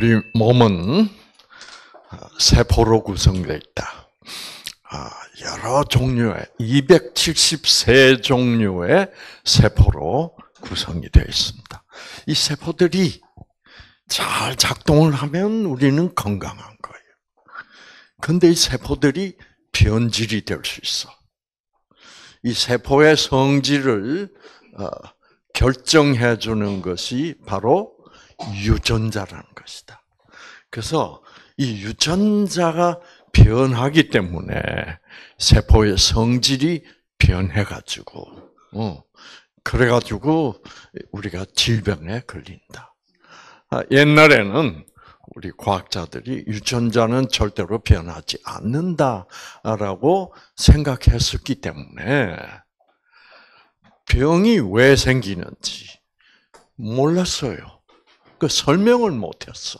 우리 몸은 세포로 어, 구성되어 있다. 아, 여러 종류의 273 종류의 세포로 구성이 되어 있습니다. 이 세포들이 잘 작동을 하면 우리는 건강한 거예요. 근데 이 세포들이 변질이 될 수 있어. 이 세포의 성질을 어, 결정해 주는 것이 바로 유전자라는 것이다. 그래서 이 유전자가 변하기 때문에 세포의 성질이 변해가지고, 어, 그래가지고 우리가 질병에 걸린다. 아, 옛날에는 우리 과학자들이 유전자는 절대로 변하지 않는다라고 생각했었기 때문에 병이 왜 생기는지 몰랐어요. 그 설명을 못했어.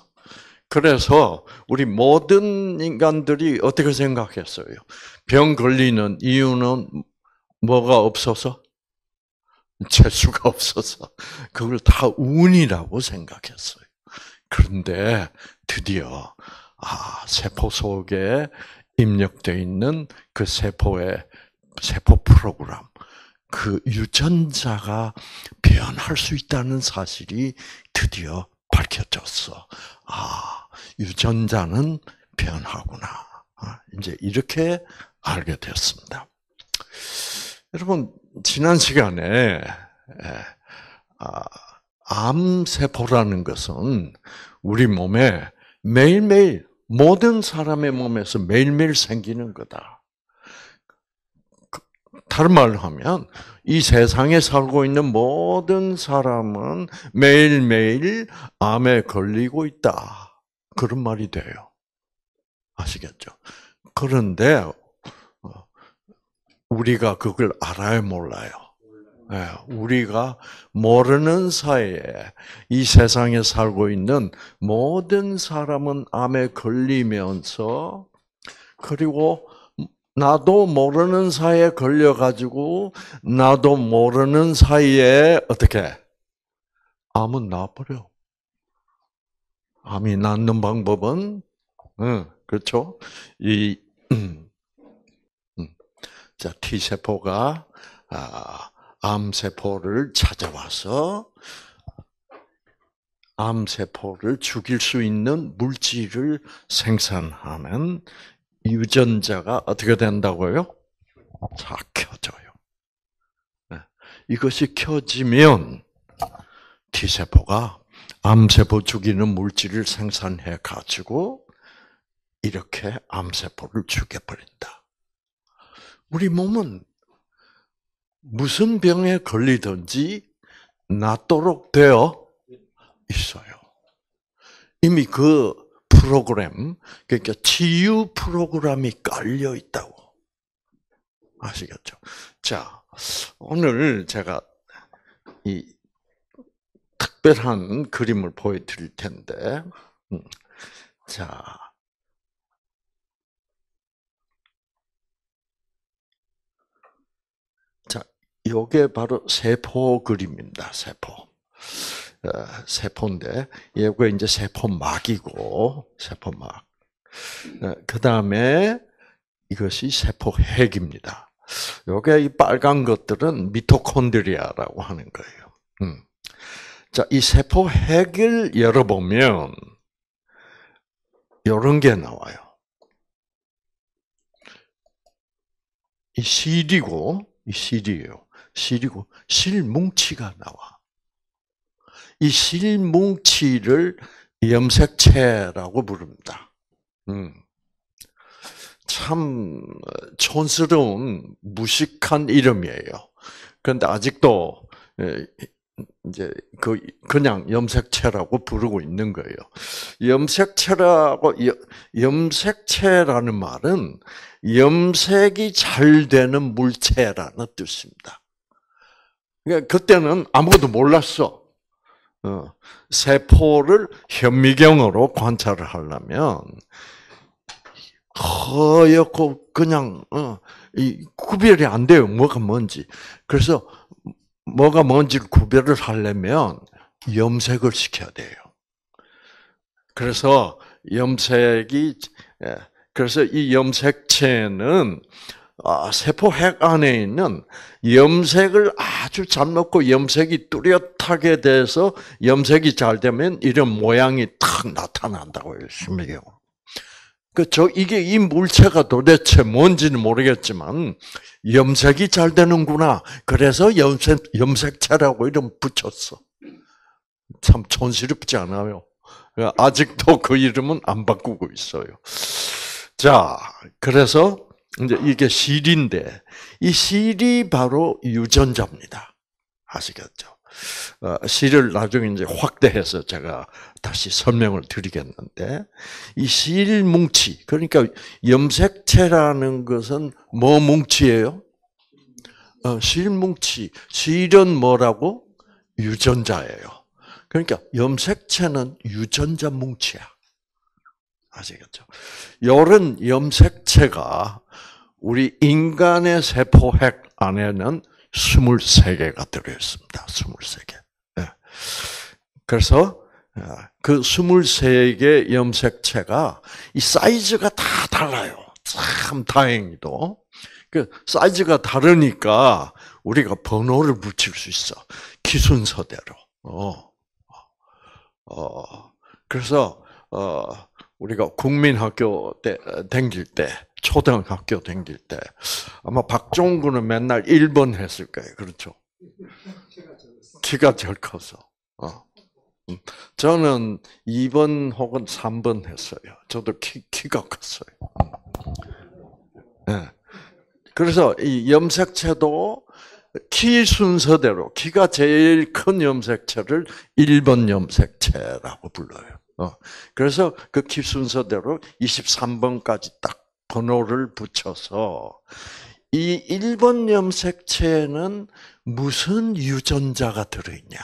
그래서 우리 모든 인간들이 어떻게 생각했어요? 병 걸리는 이유는 뭐가 없어서? 재수가 없어서. 그걸 다 운이라고 생각했어요. 그런데 드디어, 아, 세포 속에 입력되어 있는 그 세포의 세포 프로그램, 그 유전자가 변할 수 있다는 사실이 드디어 가르쳐어 아, 유전자는 변하구나. 아, 이제 이렇게 알게 되었습니다. 여러분, 지난 시간에, 예, 아, 암세포라는 것은 우리 몸에 매일매일, 모든 사람의 몸에서 매일매일 생기는 거다. 다른 말로 하면 이 세상에 살고 있는 모든 사람은 매일매일 암에 걸리고 있다. 그런 말이 돼요. 아시겠죠? 그런데 어, 우리가 그걸 알아요, 몰라요? 예, 우리가 모르는 사이에 이 세상에 살고 있는 모든 사람은 암에 걸리면서 그리고 나도 모르는 사이에 걸려가지고 나도 모르는 사이에 어떻게 암은 나버려. 암이 낫는 방법은 응, 그렇죠. 이 음, 음. 자, T 세포가 아, 암 세포를 찾아와서 암 세포를 죽일 수 있는 물질을 생산하는 유전자가 어떻게 된다고요? 다 켜져요. 네. 이것이 켜지면 T세포가 암세포 죽이는 물질을 생산해 가지고 이렇게 암세포를 죽여버린다. 우리 몸은 무슨 병에 걸리든지 낫도록 되어 있어요. 이미 그 프로그램, 그러니까 치유 프로그램이 깔려 있다고. 아시겠죠? 자, 오늘 제가 이 특별한 그림을 보여드릴 텐데, 음, 자, 요게 바로 세포 그림입니다. 세포. 어, 세포인데 얘가 이제 세포막이고 세포막. 어, 그 다음에 이것이 세포핵입니다. 요게 이 빨간 것들은 미토콘드리아라고 하는 거예요. 음. 자, 이 세포핵을 열어보면 이런 게 나와요. 이 실이고, 이 실이에요. 실이고, 실뭉치가 나와. 이 실뭉치를 염색체라고 부릅니다. 음. 참 촌스러운 무식한 이름이에요. 그런데 아직도 예, 이제 그 그냥 염색체라고 부르고 있는 거예요. 염색체라고 염색체라는 말은 염색이 잘 되는 물체라는 뜻입니다. 그러니까 그때는 아무것도 몰랐어. 어, 세포를 현미경으로 관찰을 하려면 허옇고 그 그냥 어, 이 구별이 안 돼요. 뭐가 뭔지. 그래서 뭐가 뭔지를 구별을 하려면 염색을 시켜야 돼요. 그래서 염색이 예, 그래서 이 염색체는 아, 세포핵 안에 있는 염색을 아주 잘 먹고 염색이 뚜렷하게 돼서 염색이 잘 되면 이런 모양이 탁 나타난다고 했습니다. 그저 이게 이 물체가 도대체 뭔지는 모르겠지만 염색이 잘 되는구나. 그래서 염색 염색체라고 이름 붙였어. 참 촌스럽지 않아요. 아직도 그 이름은 안 바꾸고 있어요. 자, 그래서 이제 이게 실인데 이 실이 바로 유전자입니다. 아시겠죠? 실을 어, 나중에 이제 확대해서 제가 다시 설명을 드리겠는데 이 실 뭉치 그러니까 염색체라는 것은 뭐 뭉치예요? 실 어, 뭉치 실은 뭐라고 유전자예요. 그러니까 염색체는 유전자 뭉치야. 아시겠죠? 요런 염색체가 우리 인간의 세포핵 안에는 23개가 들어있습니다. 23개. 예. 그래서 예, 그 23개 염색체가 이 사이즈가 다 달라요. 참 다행히도. 그 사이즈가 다르니까 우리가 번호를 붙일 수 있어. 기순서대로. 어. 어. 그래서 어 우리가 국민학교 때 어, 댕길 때 초등학교 댕길 때 아마 박종구는 맨날 1번 했을 거예요. 그렇죠? 키가 제일 커서. 어. 음. 저는 2번 혹은 3번 했어요. 저도 키, 키가 컸어요. 네. 그래서 이 염색체도 키 순서대로 키가 제일 큰 염색체를 1번 염색체라고 불러요. 어, 그래서 그킵 순서대로 23번까지 딱 번호를 붙여서 이 1번 염색체에는 무슨 유전자가 들어있냐?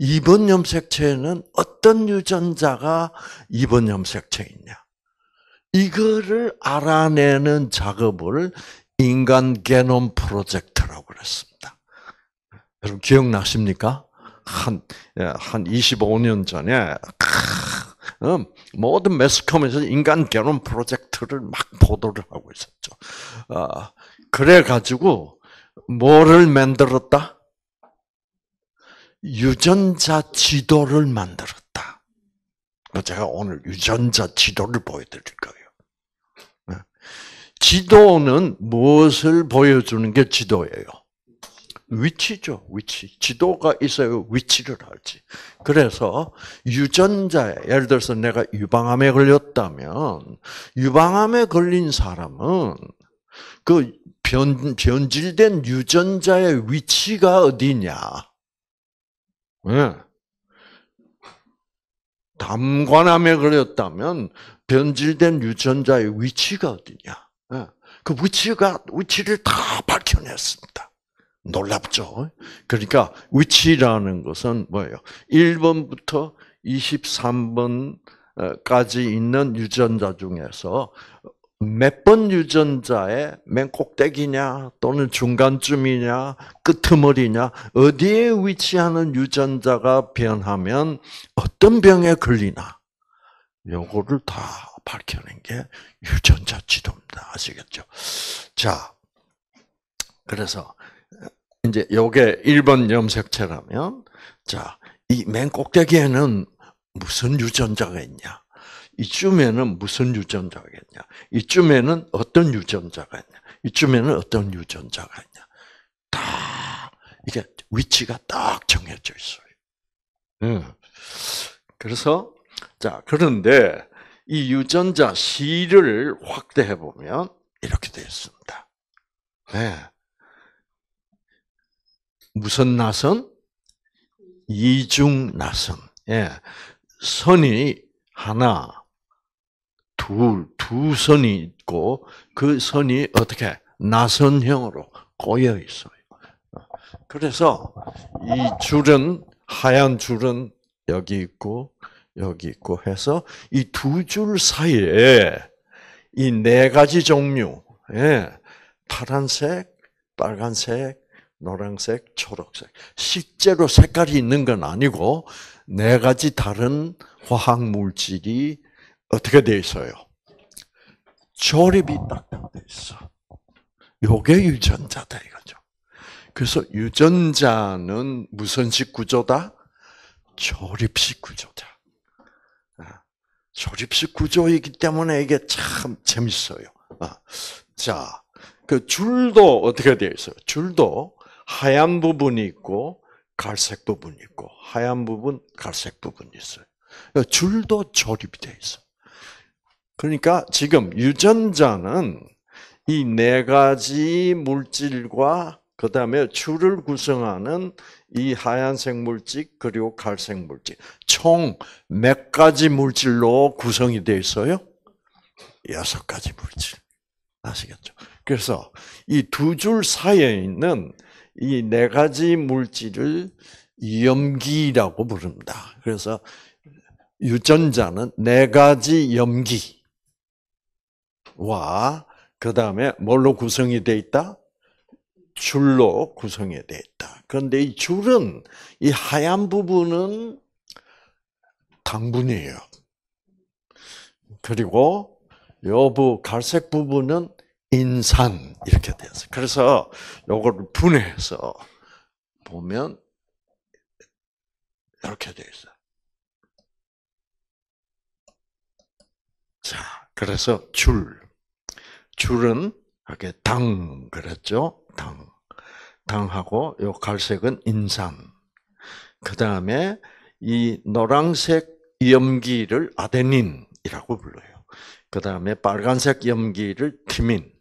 2번 염색체에는 어떤 유전자가 2번 염색체에 있냐? 이거를 알아내는 작업을 인간 게놈 프로젝트라고 그랬습니다. 여러분 기억나십니까? 한, 예, 한 25년 전에, 음, 모든 매스컴에서 인간 개론 프로젝트를 막 보도를 하고 있었죠. 아, 그래가지고, 뭐를 만들었다? 유전자 지도를 만들었다. 제가 오늘 유전자 지도를 보여드릴 거예요. 예. 지도는 무엇을 보여주는 게 지도예요? 위치죠, 위치. 지도가 있어야 위치를 알지. 그래서 유전자에, 예를 들어서 내가 유방암에 걸렸다면, 유방암에 걸린 사람은 그 변, 변질된 유전자의 위치가 어디냐. 네. 담관암에 걸렸다면 변질된 유전자의 위치가 어디냐. 네. 그 위치가, 위치를 다 밝혀냈습니다. 놀랍죠. 그러니까 위치라는 것은 뭐예요? 1번부터 23번까지 있는 유전자 중에서 몇 번 유전자의 맨 꼭대기냐 또는 중간쯤이냐 끄머리냐 어디에 위치하는 유전자가 변하면 어떤 병에 걸리나 요거를 다 밝혀낸 게 유전자 지도입니다. 아시겠죠? 자, 그래서 이제 요게 1번 염색체라면 자, 이 맨 꼭대기에는 무슨 유전자가 있냐? 이쯤에는 무슨 유전자가 있냐? 이쯤에는 어떤 유전자가 있냐? 이쯤에는 어떤 유전자가 있냐? 다 이게 위치가 딱 정해져 있어요. 음. 그래서 자 그런데 이 유전자 C를 확대해 보면 이렇게 되어 있습니다. 네. 예. 무슨 나선? 이중 나선. 예. 선이 하나, 둘, 두 선이 있고, 그 선이 어떻게? 나선형으로 꼬여 있어요. 그래서 이 줄은, 하얀 줄은 여기 있고, 여기 있고 해서 이 두 줄 사이에 이 네 가지 종류, 예. 파란색, 빨간색, 노란색, 초록색. 실제로 색깔이 있는 건 아니고 네 가지 다른 화학 물질이 어떻게 돼 있어요? 조립이 딱돼 있어. 요게 유전자다 이거죠. 그래서 유전자는 무슨 식 구조다? 조립식 구조다. 아, 조립식 구조이기 때문에 이게 참 재밌어요. 아, 자, 그 줄도 어떻게 되어 있어요? 줄도 하얀 부분이 있고 갈색 부분이 있고 하얀 부분, 갈색 부분이 있어요. 그러니까 줄도 조립이 돼 있어. 그러니까 지금 유전자는 이 네 가지 물질과 그 다음에 줄을 구성하는 이 하얀색 물질 그리고 갈색 물질 총몇 네 가지 물질로 구성이 되어 있어요? 여섯 가지 물질 아시겠죠? 그래서 이 두 줄 사이에 있는 이네 가지 물질을 염기라고 부릅니다. 그래서 유전자는 네 가지 염기와 그 다음에 뭘로 구성이 되어 있다? 줄로 구성이 되어 있다. 그런데 이 줄은 이 하얀 부분은 당분이에요. 그리고 여부 갈색 부분은 인산 이렇게 되었어요. 그래서 요거를 분해해서 보면 이렇게 돼 있어요. 자, 그래서 줄. 줄은 이렇게 당 그랬죠? 당. 당하고 요 갈색은 인산. 그다음에 이 노란색 염기를 아데닌이라고 불러요. 그다음에 빨간색 염기를 티민.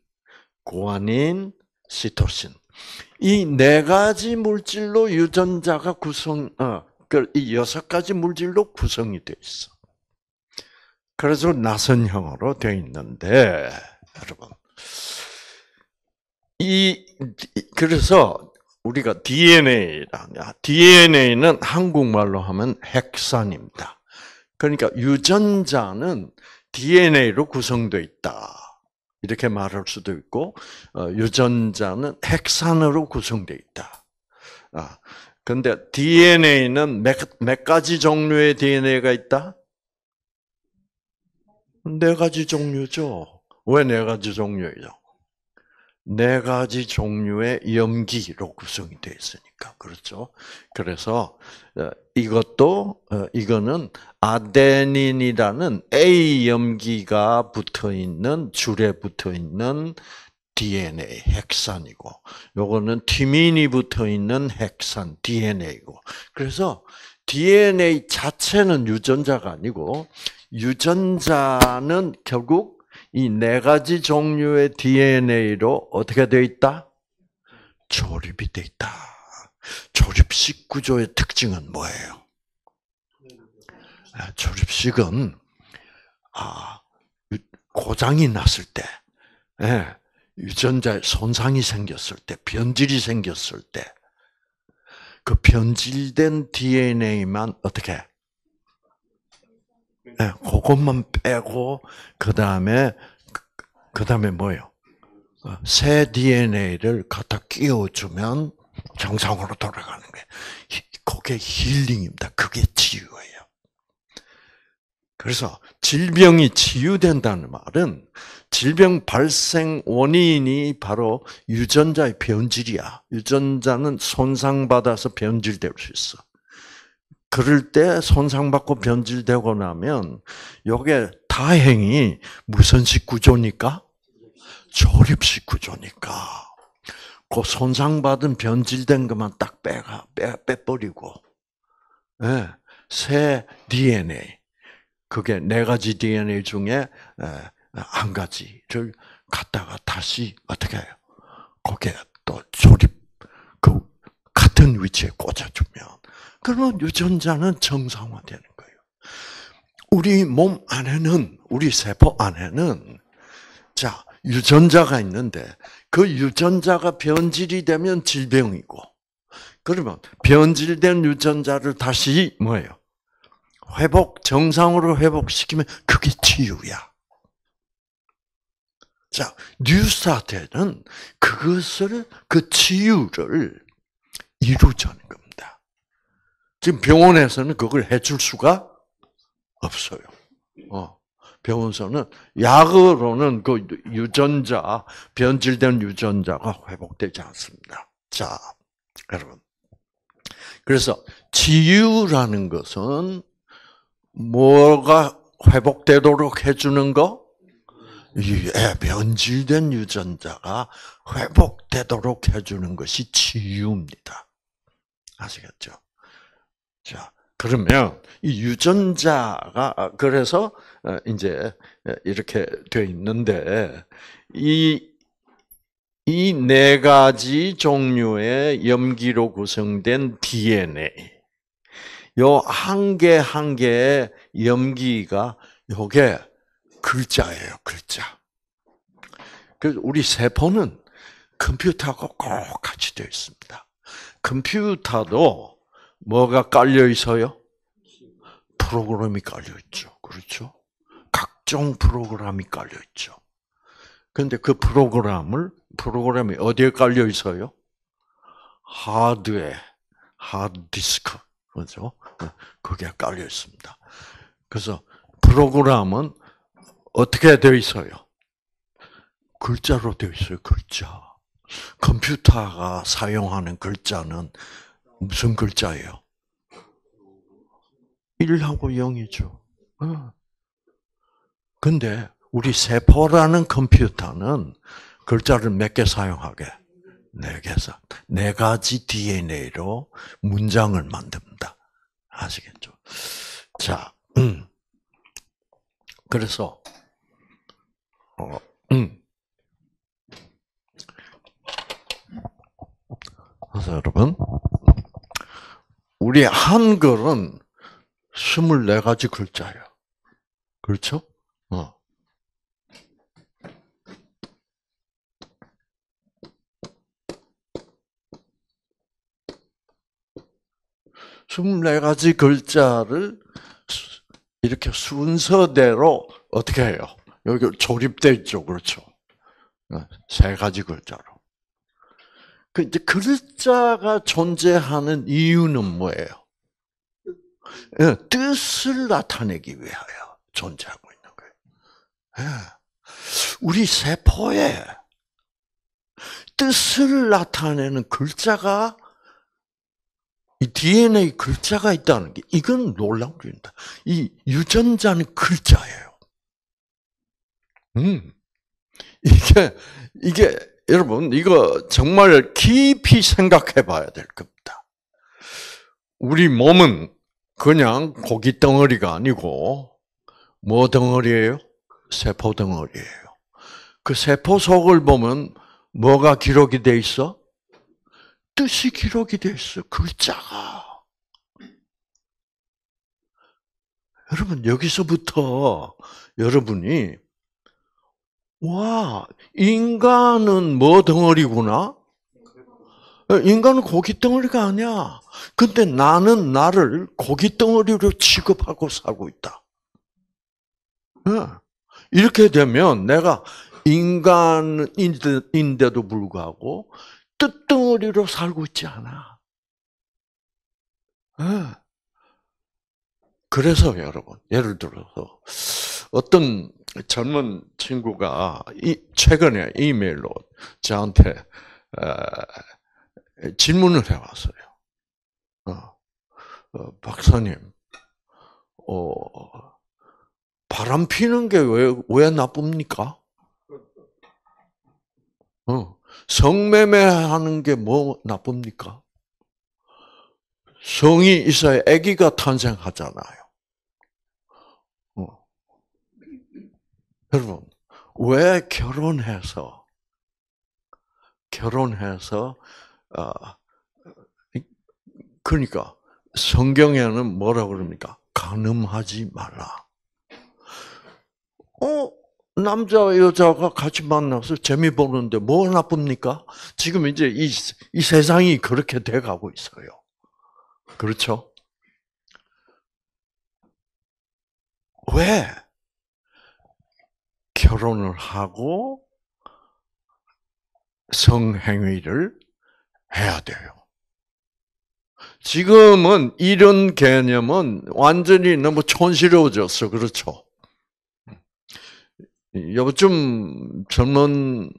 고아닌, 시토신. 이 네 가지 물질로 유전자가 구성, 어, 그 이 여섯 가지 물질로 구성이 되어 있어. 그래서 나선형으로 되어 있는데, 여러분. 이, 그래서 우리가 DNA라냐. DNA는 한국말로 하면 핵산입니다. 그러니까 유전자는 DNA로 구성되어 있다. 이렇게 말할 수도 있고 어, 유전자는 핵산으로 구성되어 있다. 아, 근데 DNA는 몇, 몇 가지 종류의 DNA가 있다? 네 가지 종류죠. 왜 네 가지 종류예요? 네 가지 종류의 염기로 구성이 되어 있으니까 그렇죠. 그래서 어, 이것도 어, 이거는 아데닌이라는 A 염기가 붙어 있는 줄에 붙어 있는 DNA 핵산이고, 요거는 티민이 붙어 있는 핵산 DNA이고. 그래서 DNA 자체는 유전자가 아니고 유전자는 결국 이네 가지 종류의 DNA로 어떻게 되어 있다? 조립이 되어 있다. 조립식 구조의 특징은 뭐예요? 아, 조립식은 아 고장이 났을 때, 예, 유전자에 손상이 생겼을 때, 변질이 생겼을 때, 그 변질된 DNA만 어떻게 네, 그것만 빼고 그 다음에 그 다음에 뭐요? 새 DNA를 갖다 끼워주면 정상으로 돌아가는 게 그게 힐링입니다. 그게 치유예요. 그래서 질병이 치유된다는 말은 질병 발생 원인이 바로 유전자의 변질이야. 유전자는 손상받아서 변질될 수 있어. 그럴 때 손상받고 변질되고 나면 요게 다행히 무선식 구조니까 조립식 구조니까 그 손상받은 변질된 것만 딱 빼가 빼 빼버리고 네. 새 DNA 그게 네 가지 DNA 중에 한 가지를 갖다가 다시 어떻게 해요? 그게 또 조립 그 같은 위치에 꽂아주면 그러면 유전자는 정상화되는 거예요. 우리 몸 안에는, 우리 세포 안에는, 자, 유전자가 있는데, 그 유전자가 변질이 되면 질병이고, 그러면 변질된 유전자를 다시 뭐예요? 회복, 정상으로 회복시키면 그게 치유야. 자, 뉴스타트는 그것을, 그 치유를 이루잖요 지금 병원에서는 그걸 해줄 수가 없어요. 어. 병원서는 약으로는 그 유전자, 변질된 유전자가 회복되지 않습니다. 자, 여러분. 그래서 치유라는 것은 뭐가 회복되도록 해주는 거? 예, 변질된 유전자가 회복되도록 해주는 것이 치유입니다. 아시겠죠? 자, 그러면 이 유전자가 아, 그래서 어, 이제 어, 이렇게 되어 있는데 이 이 네 가지 종류의 염기로 구성된 DNA 요 한 개 한 개의 염기가 요게 글자예요, 글자. 그래서 우리 세포는 컴퓨터하고 꼭 같이 되어 있습니다. 컴퓨터도 뭐가 깔려 있어요? 프로그램이 깔려 있죠. 그렇죠? 각종 프로그램이 깔려 있죠. 근데 그 프로그램을 프로그램이 어디에 깔려 있어요? 하드에 하드 디스크 그죠? 그게 깔려 있습니다. 그래서 프로그램은 어떻게 되어 있어요? 글자로 되어 있어요. 글자. 컴퓨터가 사용하는 글자는 무슨 글자예요? 1하고 0이죠. 어. 근데 우리 세포라는 컴퓨터는 글자를 몇 개 사용하게? 네 개사. 네 가지 DNA로 문장을 만듭니다. 아시겠죠? 자, 음. 그래서 어, 음. 그래서 여러분 우리 한글은 24가지 글자예요. 그렇죠? 어. 스물 가지 글자를 이렇게 순서대로 어떻게 해요? 여기 조립돼 있죠, 그렇죠? 어, 세 가지 글자로. 그 이제 글자가 존재하는 이유는 뭐예요? 예, 뜻을 나타내기 위하여 존재하고 있는 거예요. 예. 우리 세포에 뜻을 나타내는 글자가 이 DNA 글자가 있다는 게 이건 놀라운 일입니다. 이 유전자는 글자예요. 음. 이게 이게 여러분, 이거 정말 깊이 생각해 봐야 될 겁니다. 우리 몸은 그냥 고기 덩어리가 아니고, 뭐 덩어리예요? 세포 덩어리예요. 그 세포 속을 보면 뭐가 기록이 돼 있어? 뜻이 기록이 돼 있어. 글자가. 여러분, 여기서부터 여러분이 와, 인간은 뭐 덩어리구나? 어, 인간은 고기 덩어리가 아니야. 근데 나는 나를 고기 덩어리로 취급하고 살고 있다. 어, 이렇게 되면 내가 인간인데도 불구하고 뜻덩어리로 살고 있지 않아. 어, 그래서 여러분, 예를 들어서 어떤 젊은 친구가 최근에 이메일로 저한테 어, 질문을 해왔어요. 어, 어, 박사님, 어, 바람 피는 게 왜, 왜 나쁩니까? 어, 성매매 하는 게 뭐 나쁩니까? 성이 있어야 아기가 탄생하잖아요. 여러분, 왜 결혼해서, 결혼해서, 어, 그러니까, 성경에는 뭐라 그럽니까? 가늠하지 말라. 어, 남자 여자가 같이 만나서 재미 보는데 뭐 나쁩니까? 지금 이제 이, 이 세상이 그렇게 돼 가고 있어요. 그렇죠? 왜? 결혼을 하고 성행위를 해야 돼요. 지금은 이런 개념은 완전히 너무 촌스러워졌어. 그렇죠? 요즘 젊은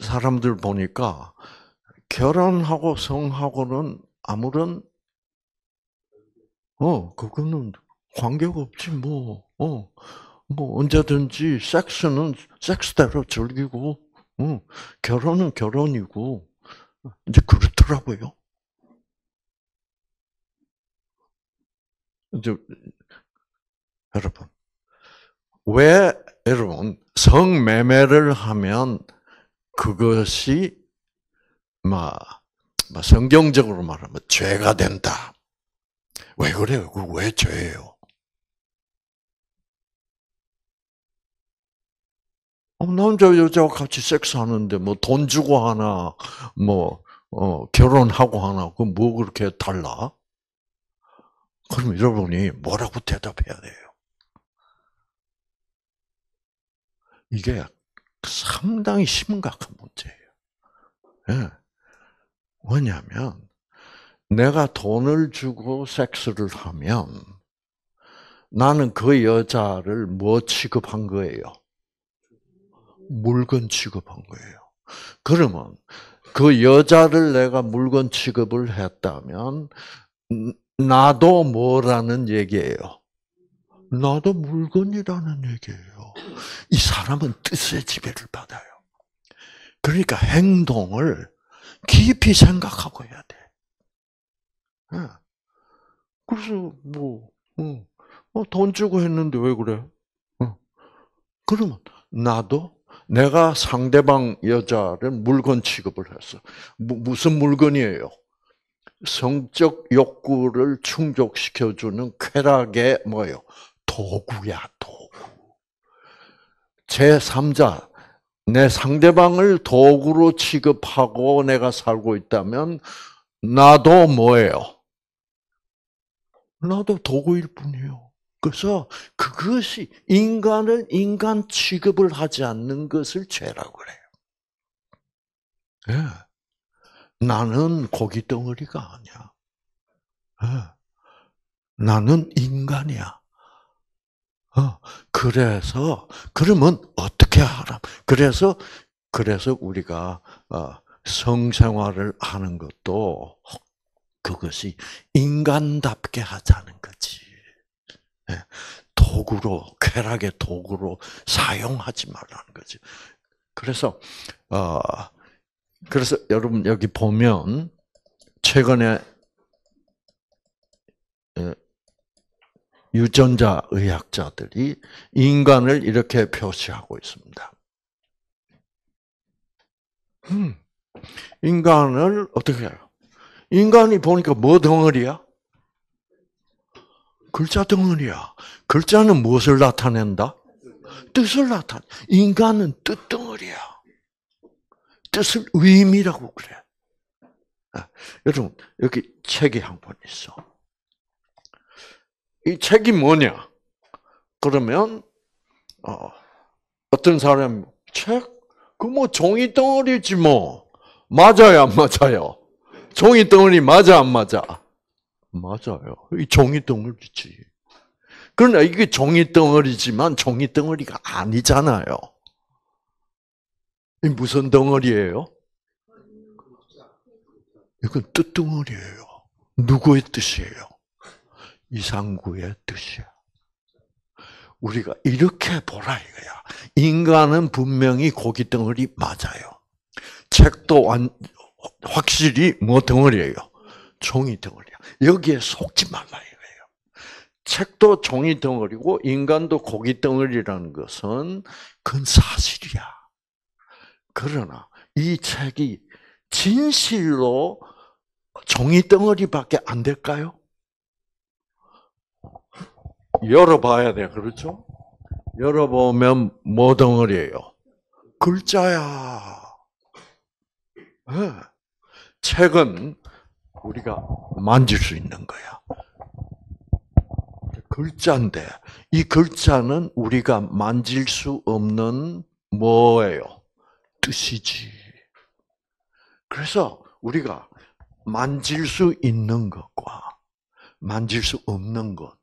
사람들 보니까 결혼하고 성하고는 아무런 어 그거는 관계가 없지 뭐 어. 뭐 언제든지 섹스는 섹스대로 즐기고 응. 결혼은 결혼이고 이제 그렇더라고요. 이제 여러분 왜 여러분 성매매를 하면 그것이 막 성경적으로 말하면 죄가 된다. 왜 그래요? 그왜 죄예요? 남자 어, 여자와 같이 섹스하는데 뭐 돈 주고 하나 뭐 어, 결혼하고 하나 그뭐 그렇게 달라? 그럼 여러분이 뭐라고 대답해야 돼요? 이게 상당히 심각한 문제예요. 네. 예. 왜냐면 내가 돈을 주고 섹스를 하면 나는 그 여자를 뭐 취급한 거예요? 물건 취급한 거예요. 그러면 그 여자를 내가 물건 취급을 했다면 나도 뭐라는 얘기예요? 나도 물건이라는 얘기예요. 이 사람은 뜻의 지배를 받아요. 그러니까 행동을 깊이 생각하고 해야 돼. 예. 그래서 뭐, 어, 돈 주고 했는데 왜 그래? 그러면 나도 내가 상대방 여자를 물건 취급을 했어. 무슨 물건이에요? 성적 욕구를 충족시켜주는 쾌락의 뭐예요? 도구야, 도구. 제3자, 내 상대방을 도구로 취급하고 내가 살고 있다면, 나도 뭐예요? 나도 도구일 뿐이요. 그래서 그것이 인간을 인간 취급을 하지 않는 것을 죄라고 그래요. 예. 나는 고기 덩어리가 아니야. 예. 나는 인간이야. 어. 그래서 그러면 어떻게 하라? 그래서 그래서 우리가 어, 성생활을 하는 것도 그것이 인간답게 하자는 예, 도구로 쾌락의 도구로 사용하지 말라는 거죠. 그래서 어, 그래서 여러분 여기 보면 최근에 예, 유전자 의학자들이 인간을 이렇게 표시하고 있습니다. 음, 인간을 어떻게 해요? 인간이 보니까 뭐 덩어리야? 글자 덩어리야. 글자는 무엇을 나타낸다? 뜻을 나타내. 인간은 뜻 덩어리야. 뜻을 의미라고 그래. 아, 여러분, 여기 책이 한 권 있어. 이 책이 뭐냐? 그러면, 어, 떤 사람, 책? 그 뭐 종이 덩어리지 뭐. 맞아요, 안 맞아요? 종이 덩어리 맞아, 안 맞아? 맞아요. 이 종이 덩어리지. 그러나 이게 종이 덩어리지만 종이 덩어리가 아니잖아요. 이 무슨 덩어리예요? 이건 뜻덩어리예요. 누구의 뜻이에요? 이상구의 뜻이야. 우리가 이렇게 보라 이거야. 인간은 분명히 고기 덩어리 맞아요. 책도 완, 확실히 뭐 덩어리예요? 종이 덩어리. 여기에 속지 말라 이래요. 책도 종이 덩어리고 인간도 고기 덩어리라는 것은 그건 사실이야. 그러나 이 책이 진실로 종이 덩어리밖에 안 될까요? 열어봐야 돼, 그렇죠? 열어보면 뭐 덩어리예요? 글자야. 네. 책은 우리가 만질 수 있는 거야. 글자인데 이 글자는 우리가 만질 수 없는 뭐예요? 뜻이지. 그래서 우리가 만질 수 있는 것과 만질 수 없는 것,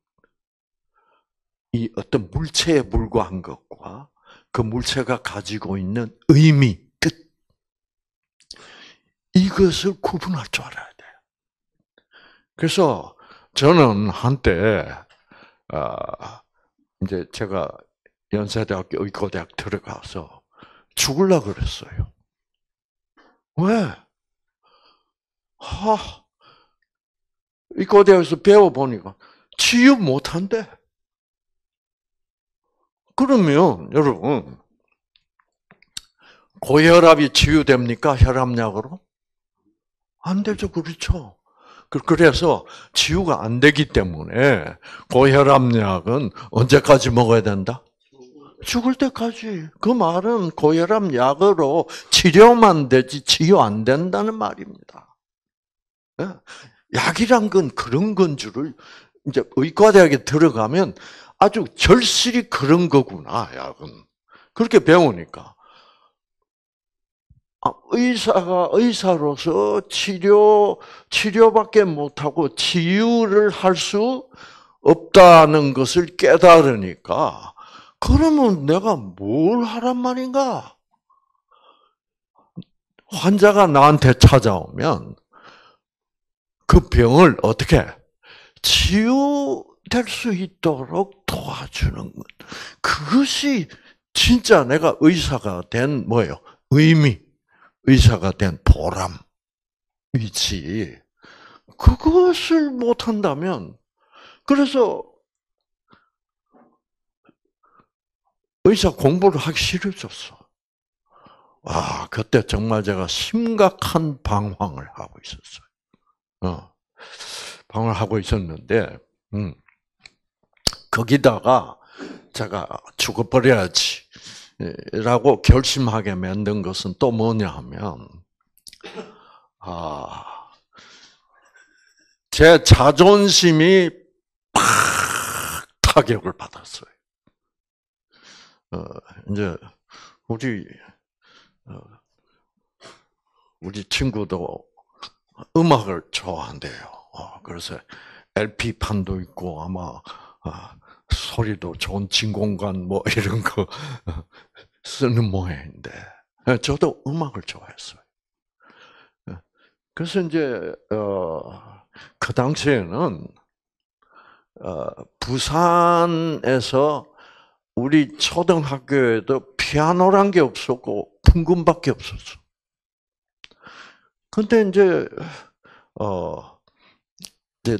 이 어떤 물체에 불과한 것과 그 물체가 가지고 있는 의미, 뜻, 이것을 구분할 줄 알아요. 그래서 저는 한때 어, 이제 제가 연세대학교 의과대학 들어가서 죽을라 그랬어요. 왜? 하, 의과대학에서 배워보니까 치유 못한대. 그러면 여러분 고혈압이 치유됩니까 혈압약으로? 안 되죠, 그렇죠. 그, 그래서 치유가 안 되기 때문에 고혈압약은 언제까지 먹어야 된다? 죽을 때까지. 그 말은 고혈압 약으로 치료만 되지 치유 안 된다는 말입니다. 예? 약이란 건 그런 건 줄을 이제 의과대학에 들어가면 아주 절실히 그런 거구나 약은 그렇게 배우니까 아, 의사가 의사로서 치료, 치료밖에 못하고 치유를 할 수 없다는 것을 깨달으니까, 그러면 내가 뭘 하란 말인가? 환자가 나한테 찾아오면 그 병을 어떻게 치유될 수 있도록 도와주는 것. 그것이 진짜 내가 의사가 된 뭐예요? 의미. 의사가 된 보람, 위치, 그것을 못한다면, 그래서 의사 공부를 하기 싫어졌어. 아, 그때 정말 제가 심각한 방황을 하고 있었어요. 어, 방황을 하고 있었는데, 음, 거기다가 제가 죽어버려야지. 라고 결심하게 만든 것은 또 뭐냐 하면, 아, 제 자존심이 팍 타격을 받았어요. 어, 이제, 우리, 어, 우리 친구도 음악을 좋아한대요. 어, 그래서 LP판도 있고, 아마, 아, 소리도 좋은 진공관 뭐 이런 거 쓰는 모양인데 예, 저도 음악을 좋아했어요. 예, 그래서 이제 어, 그 당시에는 어, 부산에서 우리 초등학교에도 피아노란 게 없었고 풍금밖에 없었어. 근데 이제 어 이제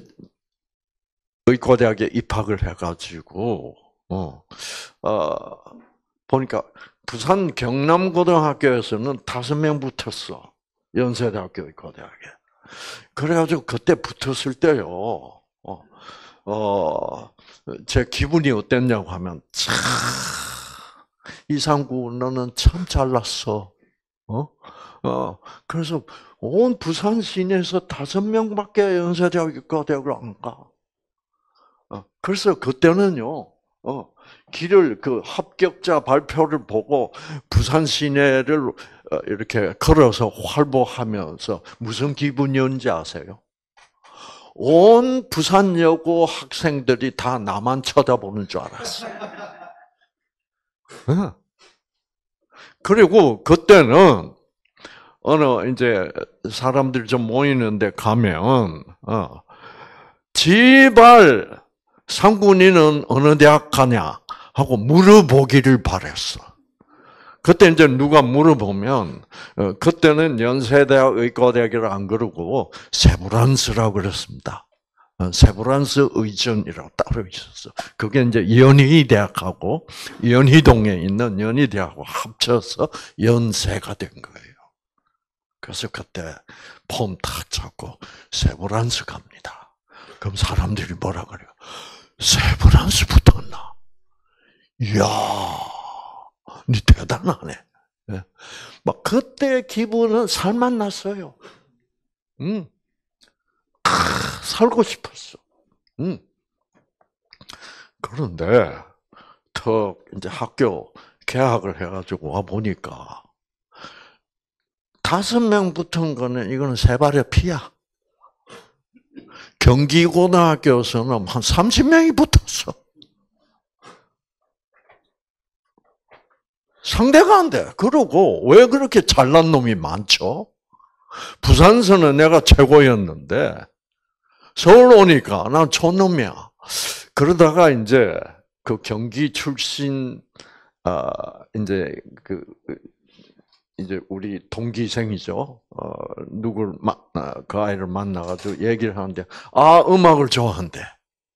의과대학에 입학을 해가지고 어, 어 보니까 부산 경남고등학교에서는 다섯 명 붙었어 연세대학교 의과대학에 그래가지고 그때 붙었을 때요 어, 어제 기분이 어땠냐고 하면 참 이상구 너는 참 잘났어 어? 어, 그래서 온 부산 시내에서 다섯 명밖에 연세대학교 대학을 안 가. 어, 그래서 그때는요, 어, 길을 그 합격자 발표를 보고 부산 시내를 어, 이렇게 걸어서 활보하면서 무슨 기분이었는지 아세요? 온 부산여고 학생들이 다 나만 쳐다보는 줄 알았어요. 그리고 그때는 어느 이제 사람들 좀 모이는데 가면 어, 제발 상군이는 어느 대학 가냐? 하고 물어보기를 바랬어. 그때 이제 누가 물어보면, 어, 그때는 연세대학 의과대학이라 안 그러고, 세브란스라고 그랬습니다. 어, 세브란스 의전이라고 따로 있었어. 그게 이제 연희대학하고 연희동에 있는 연희대학하고 합쳐서 연세가 된 거예요. 그래서 그때 폼탁 잡고 세브란스 갑니다. 그럼 사람들이 뭐라 그래요? 세브란스 붙었나? 이야, 니 대단하네. 예. 막 그때 기분은 살만 났어요. 음, 아, 살고 싶었어. 음. 그런데 턱 이제 학교 개학을 해가지고 와 보니까 다섯 명 붙은 거는 이거는 세 발의 피야. 경기고등학교에서는 한 30명이 붙었어. 상대가 안 돼. 그러고 왜 그렇게 잘난 놈이 많죠? 부산서는 내가 최고였는데 서울 오니까 난 촌놈이야. 그러다가 이제 그 경기 출신 아 이제 그 이제 우리 동기생이죠. 어, 누굴 만그 아, 아이를 만나가지고 얘기를 하는데 아 음악을 좋아한대.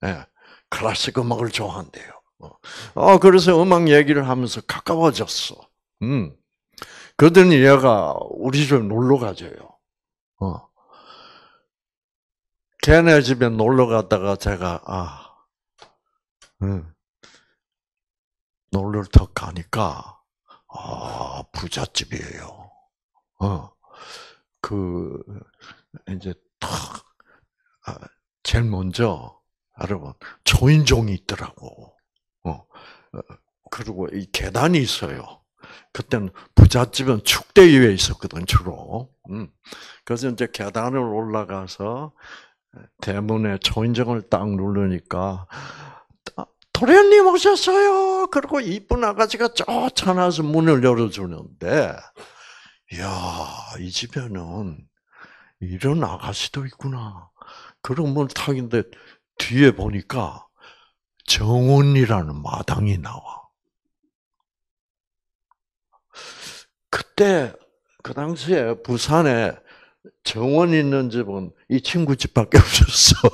예, 클래식 음악을 좋아한대요. 어, 아, 그래서 음악 얘기를 하면서 가까워졌어. 음. 그러더니 얘가 우리 집에 놀러 가줘요. 어. 걔네 집에 놀러 갔다가 제가, 아, 음, 놀러 턱 가니까, 아, 부잣집이에요. 어, 그, 이제 탁, 아, 제일 먼저, 여러분, 초인종이 있더라고. 어. 어, 그리고 이 계단이 있어요. 그때는 부잣집은 축대위에 있었거든, 주로. 음. 그래서 이제 계단을 올라가서 어, 대문에 초인종을 딱 누르니까, 도련님 오셨어요. 그리고 이쁜 아가씨가 쫓아나서 문을 열어주는데, 이야, 이 집에는 이런 아가씨도 있구나. 그런 문을 타는데 뒤에 보니까 정원이라는 마당이 나와. 그때 그 당시에 부산에 정원 있는 집은 이 친구 집밖에 없었어.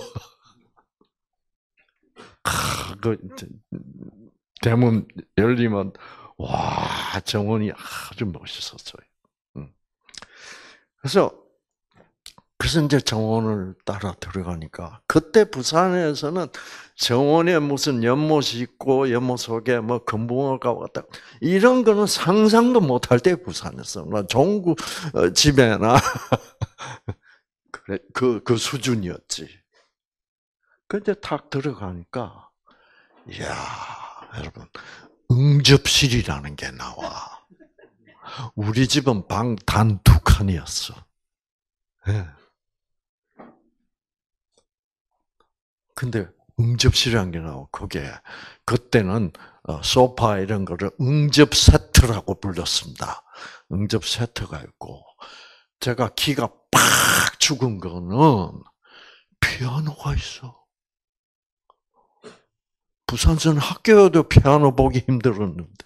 그 대문 열리면 와 정원이 아주 멋있었어요. 음. 그래서 그래서 이제 정원을 따라 들어가니까 그때 부산에서는 정원에 무슨 연못이 있고 연못 속에 뭐 금붕어가 왔다 이런 거는 상상도 못할 때 부산에서 나 뭐 종구 어, 집에나 그래 그그 그 수준이었지. 근데 탁 들어가니까, 이야, 여러분, 응접실이라는 게 나와. 우리 집은 방 단 두 칸이었어. 예. 근데 응접실이라는 게 나와. 그게, 그때는 어, 소파 이런 거를 응접 세트라고 불렀습니다. 응접 세트가 있고, 제가 키가 팍 죽은 거는 피아노가 있어. 부산서 학교에도 피아노 보기 힘들었는데.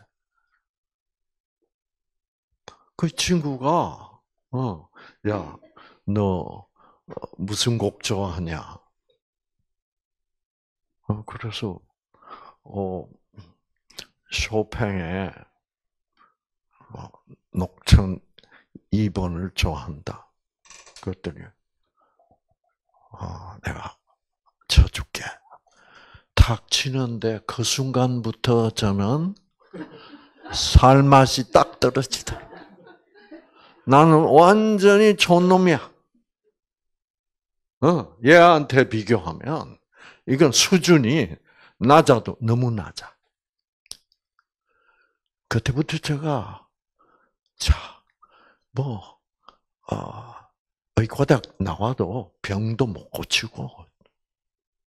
그 친구가, 어, 야, 너 어, 무슨 곡 좋아하냐? 어, 그래서, 어, 쇼팽의 녹천 2번을 좋아한다. 그랬더니, 어, 내가 쳐줄게. 탁 치는데 그 순간부터 저는 살맛이 딱 떨어지더라. 나는 완전히 촌놈이야. 어, 얘한테 비교하면 이건 수준이 낮아도 너무 낮아. 그때부터 제가 자, 뭐 어, 의과대 나와도 병도 못 고치고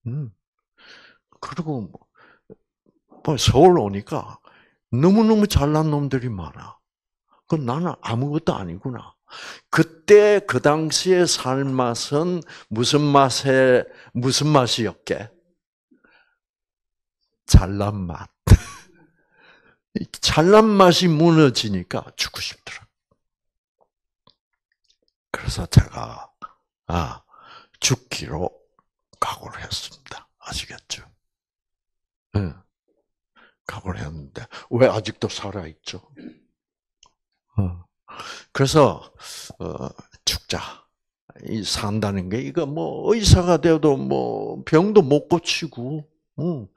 음, 그리고 뭐, 뭐, 서울 오니까 너무너무 잘난 놈들이 많아. 그 나는 아무것도 아니구나. 그때 그 당시에 살 맛은 무슨 맛에 무슨 맛이었게? 잘난 맛. 잘난 맛이 무너지니까 죽고 싶더라. 그래서 제가 아 죽기로 각오를 했습니다. 아시겠죠? 네. 각오를 는데왜 아직도 살아 있죠? 어. 그래서 어, 죽자. 이 산다는 게 이거 뭐 의사가 되어도 뭐 병도 못 고치고 응. 어,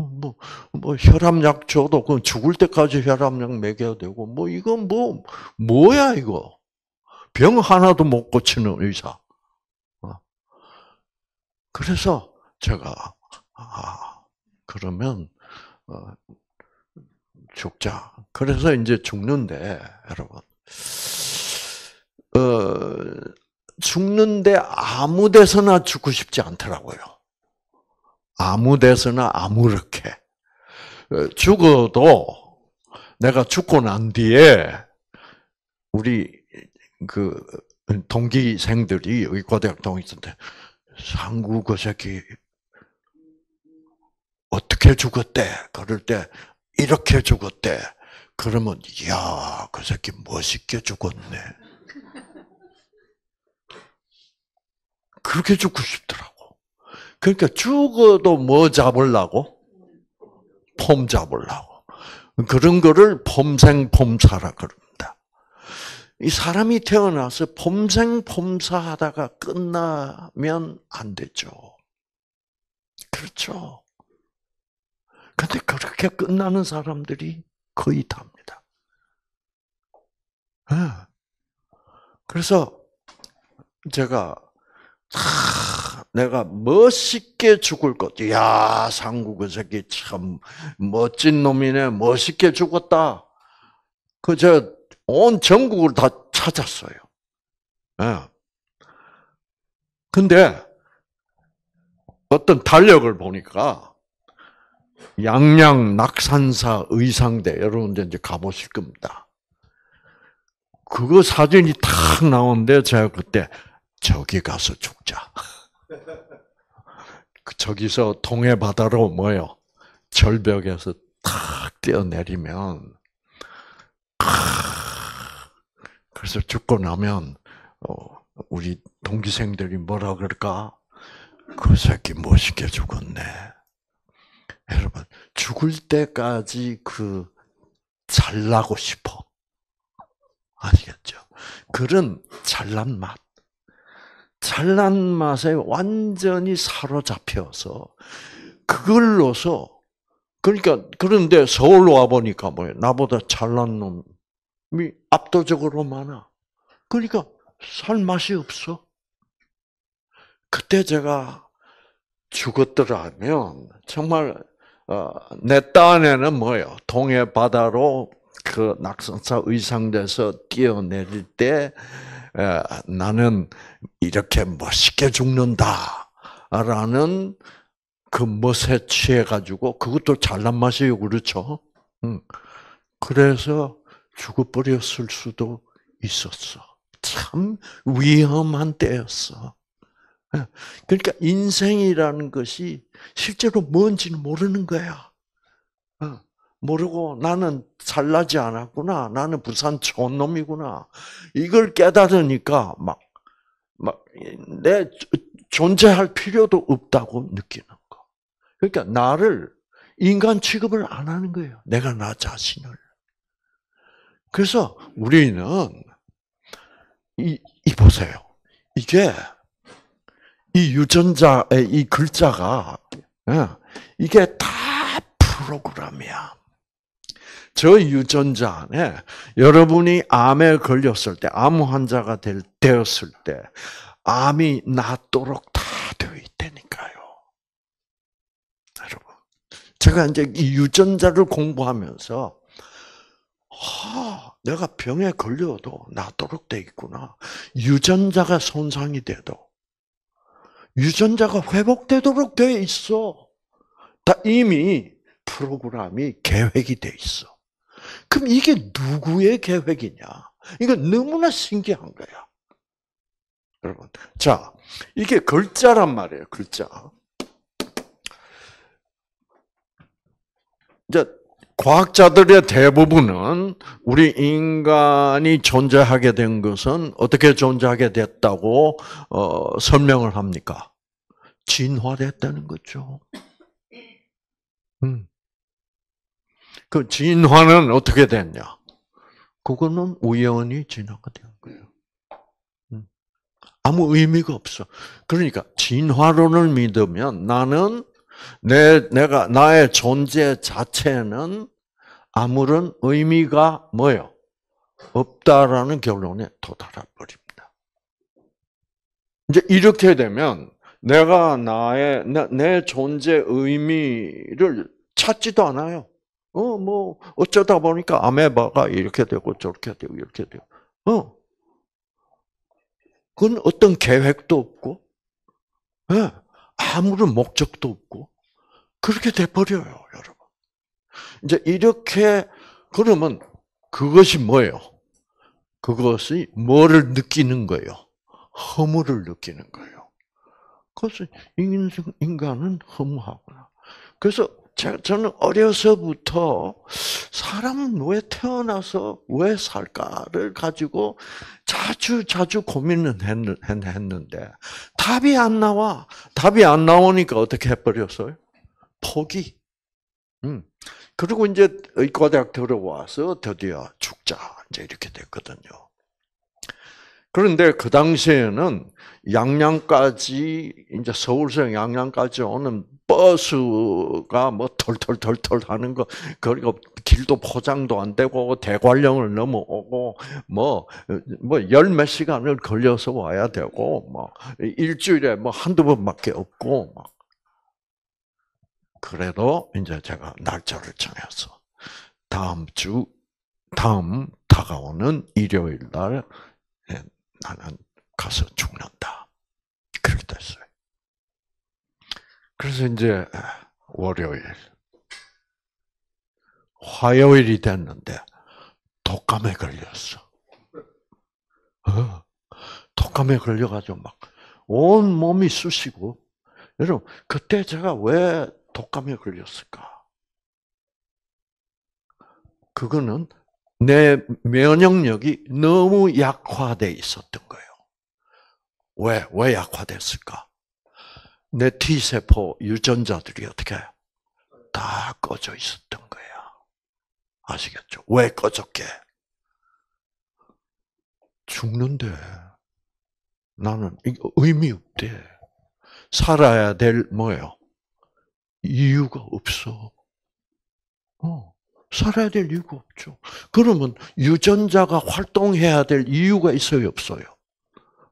어, 뭐, 뭐, 혈압약 줘도, 그 죽을 때까지 혈압약 먹여야 되고, 뭐, 이건 뭐, 뭐야, 이거. 병 하나도 못 고치는 의사. 어. 그래서 제가, 아, 그러면 어, 죽자. 그래서 이제 죽는데 여러분. 어, 죽는데 아무 데서나 죽고 싶지 않더라고요. 아무 데서나 아무렇게. 어, 죽어도 내가 죽고 난 뒤에 우리 그 동기생들이 여기 대학 동기생들 상구 그 새끼 어떻게 죽었대? 그럴 때 이렇게 죽었대. 그러면 야, 그 새끼 멋있게 죽었네. 그렇게 죽고 싶더라고. 그러니까 죽어도 뭐 잡으려고? 폼 잡으려고. 그런 거를 폼생폼사라 그럽니다. 이 사람이 태어나서 폼생폼사하다가 끝나면 안 되죠. 그렇죠. 근데 그렇게 끝나는 사람들이 거의 답니다. 예. 그래서 제가 아, 내가 멋있게 죽을 것. 야, 상국은 새끼 참 멋진 놈이네. 멋있게 죽었다. 그저 온 전국을 다 찾았어요. 예. 근데 어떤 달력을 보니까 양양 낙산사 의상대 여러분들 이제 가보실 겁니다. 그거 사진이 탁 나오는데 제가 그때 저기 가서 죽자. 그 저기서 동해 바다로 뭐요? 절벽에서 탁 뛰어내리면 그래서 죽고 나면 어, 우리 동기생들이 뭐라 그럴까? 그 새끼 멋있게 죽었네. 아, 여러분, 죽을 때까지 그, 잘나고 싶어. 아시겠죠? 그런 잘난 맛. 잘난 맛에 완전히 사로잡혀서, 그걸로서, 그러니까, 그런데 서울 와보니까 뭐 나보다 잘난 놈이 압도적으로 많아. 그러니까, 살 맛이 없어. 그때 제가 죽었더라면, 정말 어, 내 딴에는 뭐요? 동해 바다로 그 낙선사 의상돼서 뛰어내릴 때 나는 이렇게 멋있게 죽는다라는 그 멋에 취해가지고 그것도 잘난 맛이에요, 그렇죠? 응. 그래서 죽어버렸을 수도 있었어. 참 위험한 때였어. 그러니까 인생이라는 것이 실제로 뭔지는 모르는 거야. 어, 모르고 나는 잘나지 않았구나. 나는 부산 좋은 놈이구나. 이걸 깨달으니까 막, 막, 내 존재할 필요도 없다고 느끼는 거. 그러니까 나를 인간 취급을 안 하는 거예요. 내가 나 자신을. 그래서 우리는 이, 이 보세요. 이게 이 유전자의 이 글자가 어, 이게 다 프로그램이야. 저 유전자 안에 여러분이 암에 걸렸을 때, 암 환자가 될, 되었을 때, 암이 낫도록 다 되어 있다니까요. 여러분. 제가 이제 이 유전자를 공부하면서, 아, 내가 병에 걸려도 낫도록 돼 있구나. 유전자가 손상이 돼도, 유전자가 회복되도록 돼 있어. 다 이미 프로그램이 계획이 돼 있어. 그럼 이게 누구의 계획이냐? 이거 너무나 신기한 거야. 여러분, 자, 이게 글자란 말이에요, 글자. 이제 과학자들의 대부분은 우리 인간이 존재하게 된 것은 어떻게 존재하게 됐다고 어, 설명을 합니까? 진화됐다는 거죠. 음. 그 진화는 어떻게 됐냐? 그거는 우연히 진화가 된 거예요. 음. 아무 의미가 없어. 그러니까 진화론을 믿으면 나는 내 내가 나의 존재 자체는 아무런 의미가 뭐요? 없다라는 결론에 도달해 버립니다. 이제 이렇게 되면 내가 나의 내, 내 존재 의미를 찾지도 않아요. 어, 뭐, 어쩌다 보니까 아메바가 이렇게 되고 저렇게 되고 이렇게 돼요. 어. 그건 어떤 계획도 없고, 예. 네. 아무런 목적도 없고 그렇게 돼 버려요, 여러분. 이제 이렇게 그러면 그것이 뭐예요? 그것이 뭐를 느끼는 거예요? 허무를 느끼는 거예요. 그래서 인간은 허무하구나. 그래서 제가 저는 어려서부터 사람은 왜 태어나서 왜 살까를 가지고 자주 자주 고민을 했는데 답이 안 나와. 답이 안 나오니까 어떻게 해버렸어요? 포기. 음. 그리고 이제 의과대학 들어와서 드디어 죽자 이제 이렇게 됐거든요. 그런데 그 당시에는 양양까지 이제 서울서 양양까지 오는 버스가 뭐 털털털털 하는 거 그리고 길도 포장도 안 되고 대관령을 넘어오고 뭐뭐열 몇 시간을 걸려서 와야 되고 뭐 일주일에 뭐 한두 번밖에 없고 막 그래도 이제 제가 날짜를 정해서 다음 주 다음 다가오는 일요일 날 예, 나는 가서 죽는다. 그래서 이제 월요일, 화요일이 됐는데 독감에 걸렸어. 어, 독감에 걸려가지고 막 온 몸이 쑤시고 여러분 그때 제가 왜 독감에 걸렸을까? 그거는 내 면역력이 너무 약화돼 있었던 거예요. 왜, 왜 약화됐을까? 내 T세포 유전자들이 어떻게 다 꺼져 있었던 거야. 아시겠죠? 왜 꺼졌게? 죽는데 나는 의미 없대. 살아야 될 뭐예요? 이유가 없어. 어, 살아야 될 이유가 없죠. 그러면 유전자가 활동해야 될 이유가 있어요, 없어요?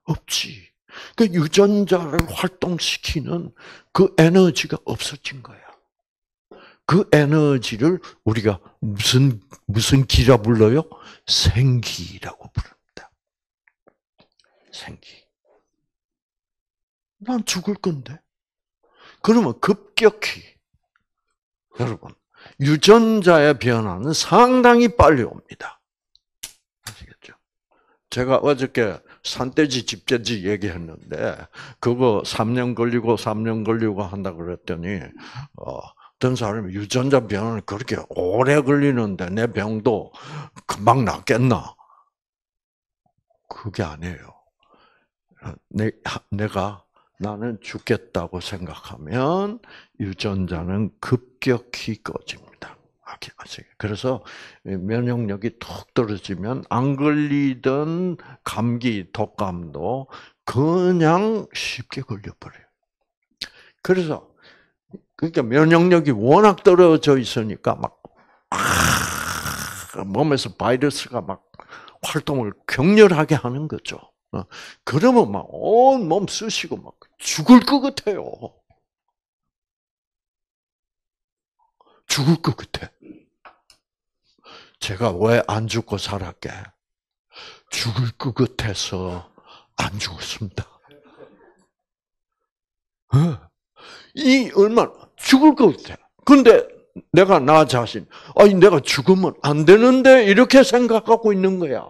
없지. 그 유전자를 활동시키는 그 에너지가 없어진 거야. 그 에너지를 우리가 무슨 무슨 기라 불러요? 생기라고 부릅니다. 생기. 난 죽을 건데. 그러면 급격히 여러분 유전자의 변화는 상당히 빨리 옵니다. 아시겠죠? 제가 어저께 산돼지 집돼지 얘기했는데 그거 3년 걸리고 3년 걸리고 한다 그랬더니 어, 어떤 사람이 유전자 변화는 그렇게 오래 걸리는데 내 병도 금방 낫겠나? 그게 아니에요. 내, 내가 나는 죽겠다고 생각하면 유전자는 급격히 꺼집니다. 기억 그래서 면역력이 툭 떨어지면 안 걸리던 감기, 독감도 그냥 쉽게 걸려버려요. 그래서 그러니까 면역력이 워낙 떨어져 있으니까 막 아, 몸에서 바이러스가 막 활동을 격렬하게 하는 거죠. 어, 그러면 막 온몸 쑤시고 막 죽을 것 같아요. 죽을 것 같아. 제가 왜 안 죽고 살았게? 죽을 것 같아서 안 죽었습니다. 어? 이 얼마나 죽을 것 같아. 근데 내가 나 자신, 아니 내가 죽으면 안 되는데 이렇게 생각하고 있는 거야.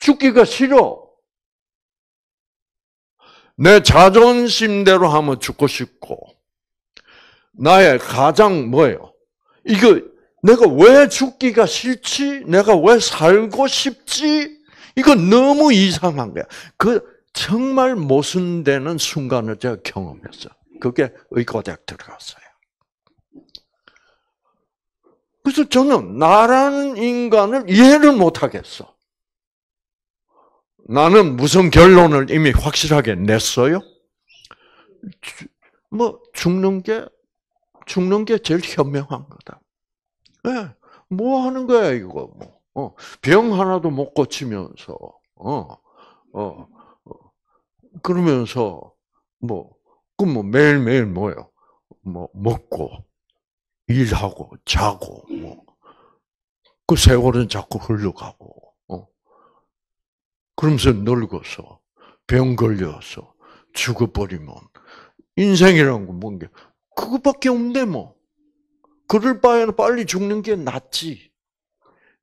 죽기가 싫어. 내 자존심대로 하면 죽고 싶고 나의 가장 뭐예요? 이거 내가 왜 죽기가 싫지? 내가 왜 살고 싶지? 이거 너무 이상한 거야. 그 정말 모순되는 순간을 제가 경험했어. 그게 의과대학 들어갔어요. 그래서 저는 나라는 인간을 이해를 못하겠어. 나는 무슨 결론을 이미 확실하게 냈어요? 뭐 죽는 게 죽는 게 제일 현명한 거다. 네. 뭐 하는 거야 이거 뭐. 어, 병 하나도 못 고치면서, 어, 어, 어 그러면서, 뭐, 그럼 뭐 매일매일 뭐요? 뭐, 먹고, 일하고, 자고, 뭐. 그 세월은 자꾸 흘러가고, 어. 그러면서 늙어서, 병 걸려서, 죽어버리면, 인생이란 건 뭔가, 그것밖에 없네, 뭐. 그럴 바에는 빨리 죽는 게 낫지.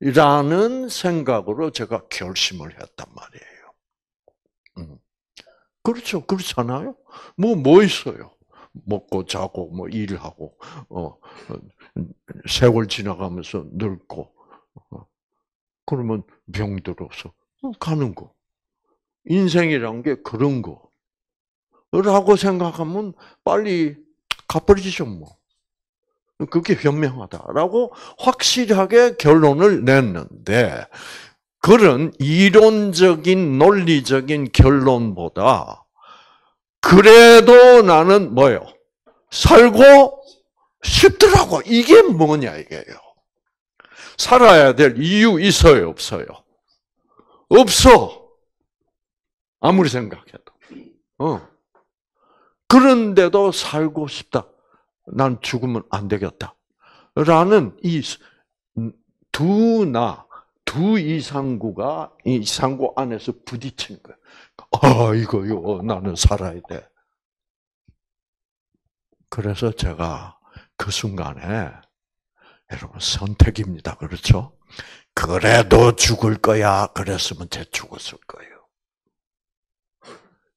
라는 생각으로 제가 결심을 했단 말이에요. 음. 그렇죠. 그렇잖아요. 뭐, 뭐 있어요. 먹고 자고, 뭐, 일하고, 어, 세월 지나가면서 늙고, 어, 그러면 병들어서 가는 거. 인생이란 게 그런 거. 라고 생각하면 빨리 가버리죠, 뭐. 그게 현명하다라고 확실하게 결론을 냈는데 그런 이론적인 논리적인 결론보다 그래도 나는 뭐요 살고 싶더라고 이게 뭐냐 이게요 살아야 될 이유 있어요 없어요 없어 아무리 생각해도 어 그런데도 살고 싶다 난 죽으면 안 되겠다. 라는 이 두 나, 두 이상구가 이 상구 안에서 부딪힌 거야. 아, 이거, 요 나는 살아야 돼. 그래서 제가 그 순간에, 여러분, 선택입니다. 그렇죠? 그래도 죽을 거야. 그랬으면 제 죽었을 거예요.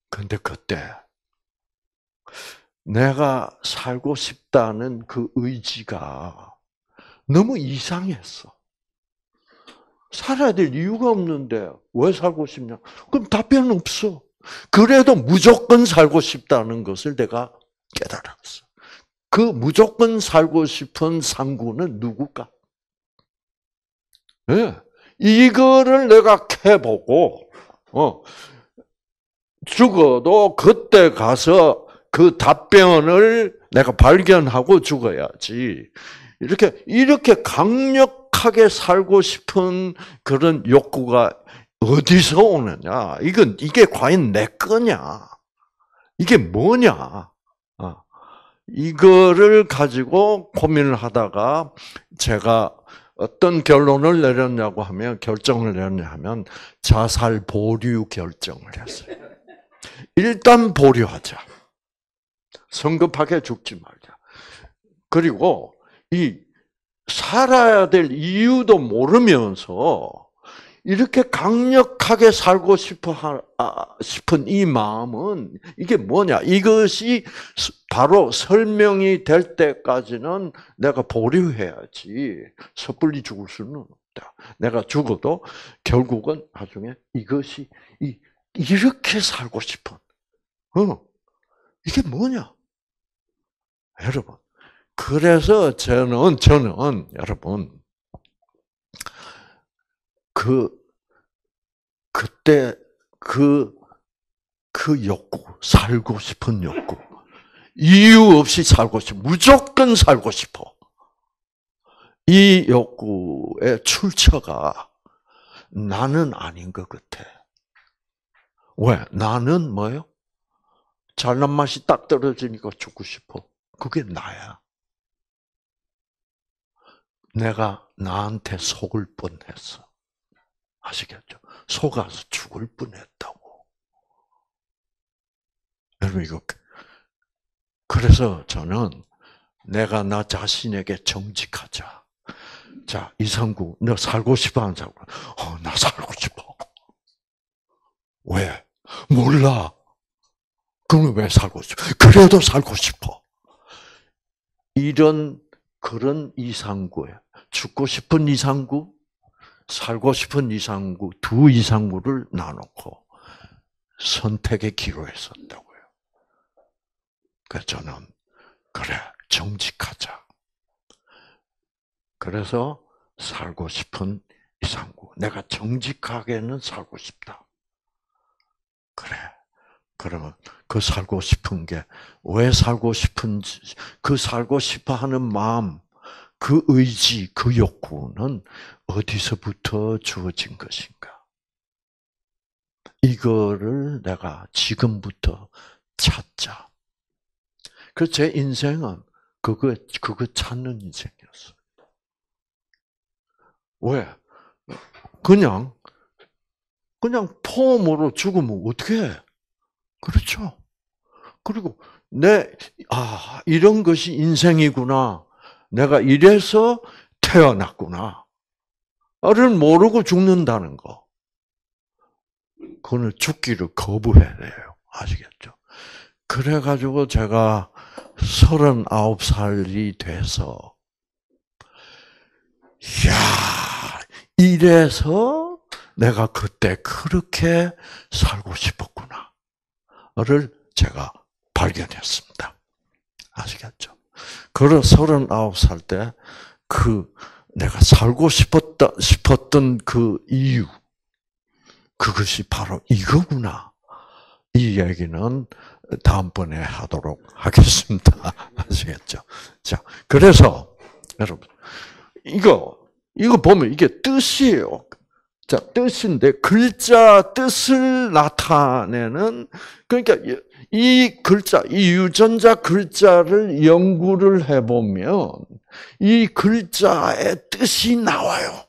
근데 그때, 내가 살고 싶다는 그 의지가 너무 이상했어. 살아야 될 이유가 없는데 왜 살고 싶냐? 그럼 답변 없어. 그래도 무조건 살고 싶다는 것을 내가 깨달았어. 그 무조건 살고 싶은 상구는 누굴까? 예. 이거를 내가 캐보고, 어, 죽어도 그때 가서 그 답변을 내가 발견하고 죽어야지. 이렇게, 이렇게 강력하게 살고 싶은 그런 욕구가 어디서 오느냐. 이건, 이게 과연 내 거냐. 이게 뭐냐. 아, 이거를 가지고 고민을 하다가 제가 어떤 결론을 내렸냐고 하면 결정을 내렸냐 하면 자살 보류 결정을 했어요. 일단 보류하자. 성급하게 죽지 말자. 그리고 이 살아야 될 이유도 모르면서 이렇게 강력하게 살고 싶어 아, 싶은 이 마음은 이게 뭐냐? 이것이 바로 설명이 될 때까지는 내가 보류해야지 섣불리 죽을 수는 없다. 내가 죽어도 결국은 나중에 이것이 이 이렇게 살고 싶은 어 이게 뭐냐? 여러분. 그래서 저는, 저는, 여러분, 그, 그때 그, 그 욕구, 살고 싶은 욕구. 이유 없이 살고 싶어. 무조건 살고 싶어. 이 욕구의 출처가 나는 아닌 것 같아. 왜? 나는 뭐요? 잘난 맛이 딱 떨어지니까 죽고 싶어. 그게 나야. 내가 나한테 속을 뻔했어. 아시겠죠? 속아서 죽을 뻔했다고. 여러분 이거 그, 그래서 저는 내가 나 자신에게 정직하자. 자 이상구 너 살고 싶어하는 사 어나 살고 싶어. 왜? 몰라. 그럼 왜 살고 싶어? 그래도 살고 싶어. 이런 그런 이상구예요. 죽고 싶은 이상구, 살고 싶은 이상구 두 이상구를 나놓고 선택의 기로에 선다고요. 그래서 저는 그래 정직하자. 그래서 살고 싶은 이상구. 내가 정직하게는 살고 싶다. 그래. 그러면 그 살고 싶은 게 왜 살고 싶은지 그 살고 싶어 하는 마음, 그 의지, 그 욕구는 어디서부터 주어진 것인가? 이거를 내가 지금부터 찾자. 그 제 인생은 그거 그거 찾는 인생이었어요. 왜? 그냥 그냥 폼으로 죽으면 어떻게 해? 그렇죠. 그리고 내, 아, 이런 것이 인생이구나. 내가 이래서 태어났구나. 를 모르고 죽는다는 거. 그거는 죽기를 거부해야 돼요. 아시겠죠? 그래가지고 제가 39살이 돼서, 야 이래서 내가 그때 그렇게 살고 싶었 하나를 제가 발견했습니다. 아시겠죠? 그런 39살 때 그 내가 살고 싶었다, 싶었던 그 이유, 그것이 바로 이거구나. 이 얘기는 다음번에 하도록 하겠습니다. 아시겠죠? 자, 그래서, 여러분, 이거, 이거 보면 이게 뜻이에요. 자, 뜻인데 글자 뜻을 나타내는 그러니까 이 글자, 이 유전자 글자를 연구를 해 보면 이 글자의 뜻이 나와요.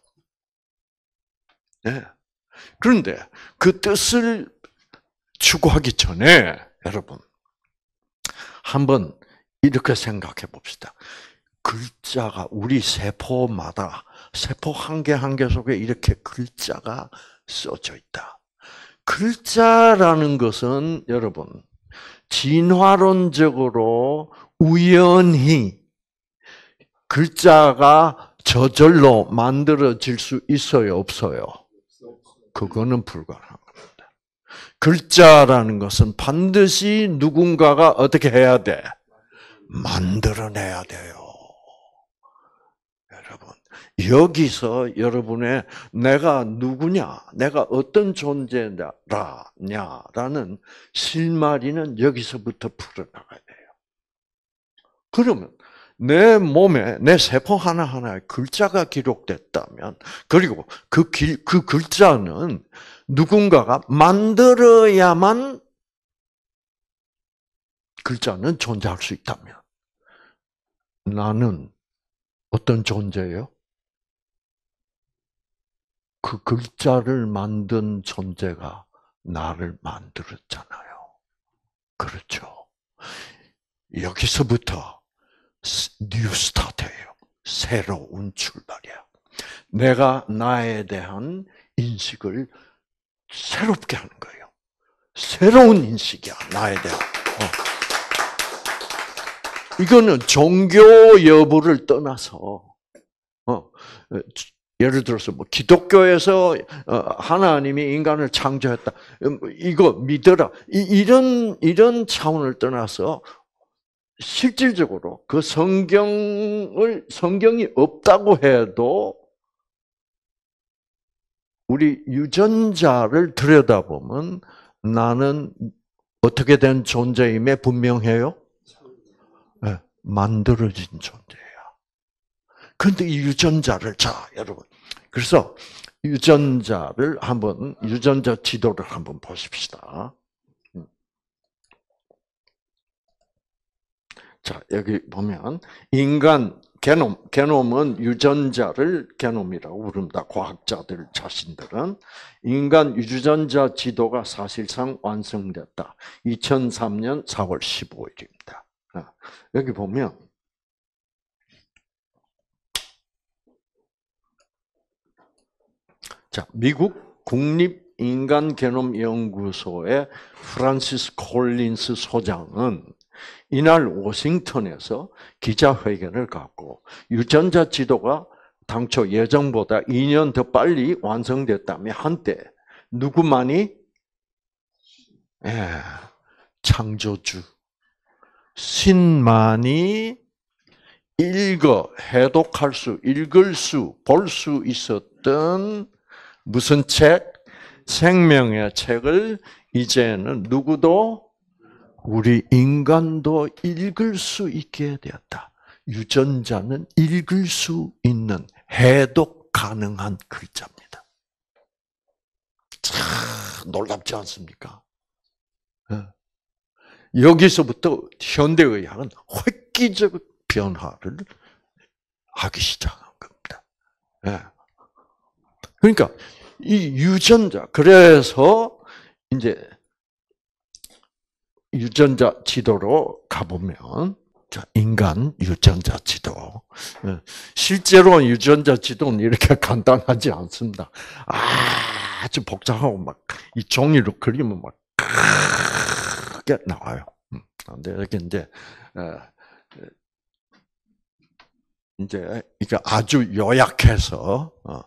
네. 그런데 그 뜻을 추구하기 전에 여러분 한번 이렇게 생각해 봅시다. 글자가 우리 세포마다 세포 한 개 한 개 속에 이렇게 글자가 써져 있다. 글자라는 것은 여러분 진화론적으로 우연히 글자가 저절로 만들어질 수 있어요, 없어요? 그거는 불가능 글자라는 것은 반드시 누군가가 어떻게 해야 돼? 만들어내야 돼요. 여기서 여러분의 내가 누구냐, 내가 어떤 존재냐라는 실마리는 여기서부터 풀어나가야 돼요. 그러면 내 몸에 내 세포 하나하나에 글자가 기록됐다면 그리고 그, 길, 그 글자는 누군가가 만들어야만 글자는 존재할 수 있다면 나는 어떤 존재예요? 그 글자를 만든 존재가 나를 만들었잖아요. 그렇죠. 여기서부터 뉴 스타트예요. 새로운 출발이야. 내가 나에 대한 인식을 새롭게 하는 거예요. 새로운 인식이야, 나에 대한. 어. 이거는 종교 여부를 떠나서, 어, 예를 들어서 뭐 기독교에서 어, 하나님이 인간을 창조했다. 음, 이거 믿어라. 이런 이런 차원을 떠나서 실질적으로 그 성경을 성경이 없다고 해도 우리 유전자를 들여다보면 나는 어떻게 된 존재임에 분명해요? 예, 만들어진 존재야. 그런데 이 유전자를 자 여러분 그래서 유전자를 한번 유전자 지도를 한번 보십시다. 음. 자, 여기 보면 인간 게놈, 게놈은 유전자를 게놈이라고 부릅니다. 과학자들 자신들은 인간 유전자 지도가 사실상 완성됐다. 2003년 4월 15일입니다. 어, 여기 보면 자, 미국 국립 인간 게놈 연구소의 프란시스 콜린스 소장은 이날 워싱턴에서 기자회견을 갖고 유전자 지도가 당초 예정보다 2년 더 빨리 완성됐다며 한때 누구만이 예, 창조주 신만이 읽어 해독할 수, 읽을 수, 볼 수 있었던 무슨 책? 생명의 책을 이제는 누구도 우리 인간도 읽을 수 있게 되었다. 유전자는 읽을 수 있는 해독 가능한 글자입니다. 참 놀랍지 않습니까? 예. 여기서부터 현대의학은 획기적 변화를 하기 시작한 겁니다. 예. 그러니까 이 유전자 그래서 이제 유전자 지도로 가보면 인간 유전자 지도. 예, 실제로 유전자 지도는 이렇게 간단하지 않습니다. 아주 복잡하고 막 이 종이로 그림은 막 크게 나와요. 근데 음, 이렇게 이제 어, 이제 그러 아주 요약해서 어,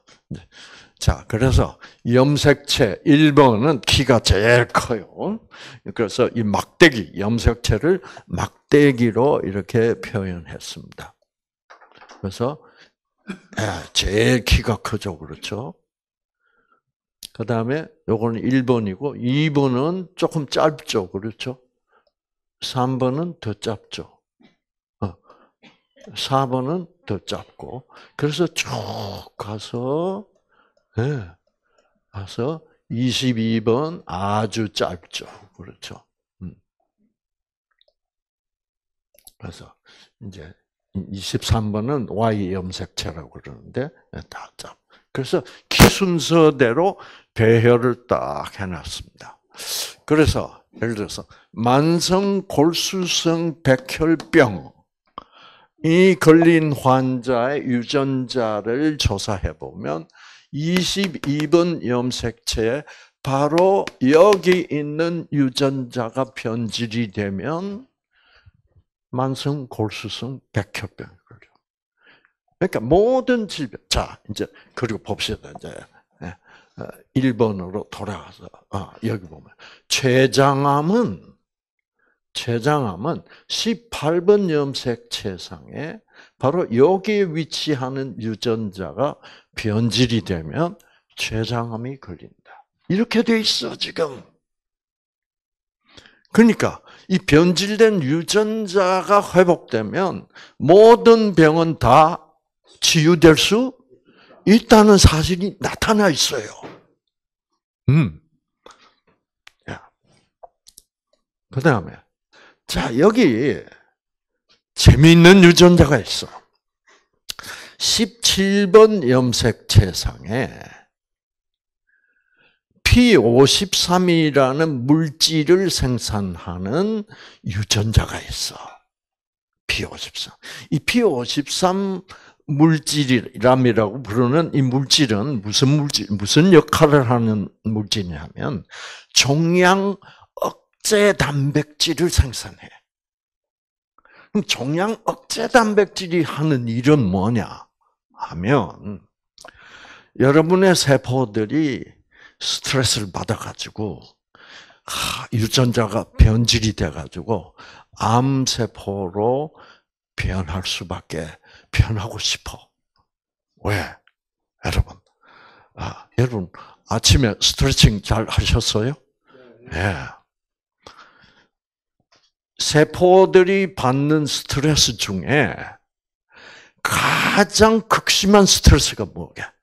자, 그래서 염색체 1번은 키가 제일 커요. 그래서 이 막대기, 염색체를 막대기로 이렇게 표현했습니다. 그래서 아, 제일 키가 크죠. 그렇죠? 그 다음에 요거는 1번이고 2번은 조금 짧죠. 그렇죠? 3번은 더 짧죠. 4번은 어, 더 짧고 그래서 쭉 가서 예. 그래서 22번 아주 짧죠. 그렇죠. 음. 그래서 이제 23번은 Y 염색체라고 그러는데 예, 다 짧. 그래서 기순서대로 배열을 딱 해놨습니다. 그래서 예를 들어서 만성 골수성 백혈병 이 걸린 환자의 유전자를 조사해 보면 22번 염색체에 바로 여기 있는 유전자가 변질이 되면 만성 골수성 백혈병 걸려. 그러니까 모든 질병. 자, 이제 그리고 봅시다. 이제 1번으로 예, 어, 돌아가서 아, 여기 보면 췌장암은 췌장암은 18번 염색체상에 바로 여기에 위치하는 유전자가 변질이 되면 췌장암이 걸린다. 이렇게 돼 있어 지금. 그러니까 이 변질된 유전자가 회복되면 모든 병은 다 치유될 수 있다는 사실이 나타나 있어요. 음. 그 다음에, 자, 여기, 재미있는 유전자가 있어. 17번 염색체상에 P53이라는 물질을 생산하는 유전자가 있어. P53. 이 P53 물질이라고 부르는 이 물질은 무슨 물질, 무슨 역할을 하는 물질이냐면 종양 억제 단백질을 생산해. 그럼 종양 억제 단백질이 하는 일은 뭐냐 하면 여러분의 세포들이 스트레스를 받아가지고 유전자가 변질이 돼가지고 암 세포로 변할 수밖에 변하고 싶어. 왜? 여러분, 아, 여러분 아침에 스트레칭 잘 하셨어요? 예. 네. 네. 세포들이 받는 스트레스 중에 가장 극심한 스트레스가 뭐야?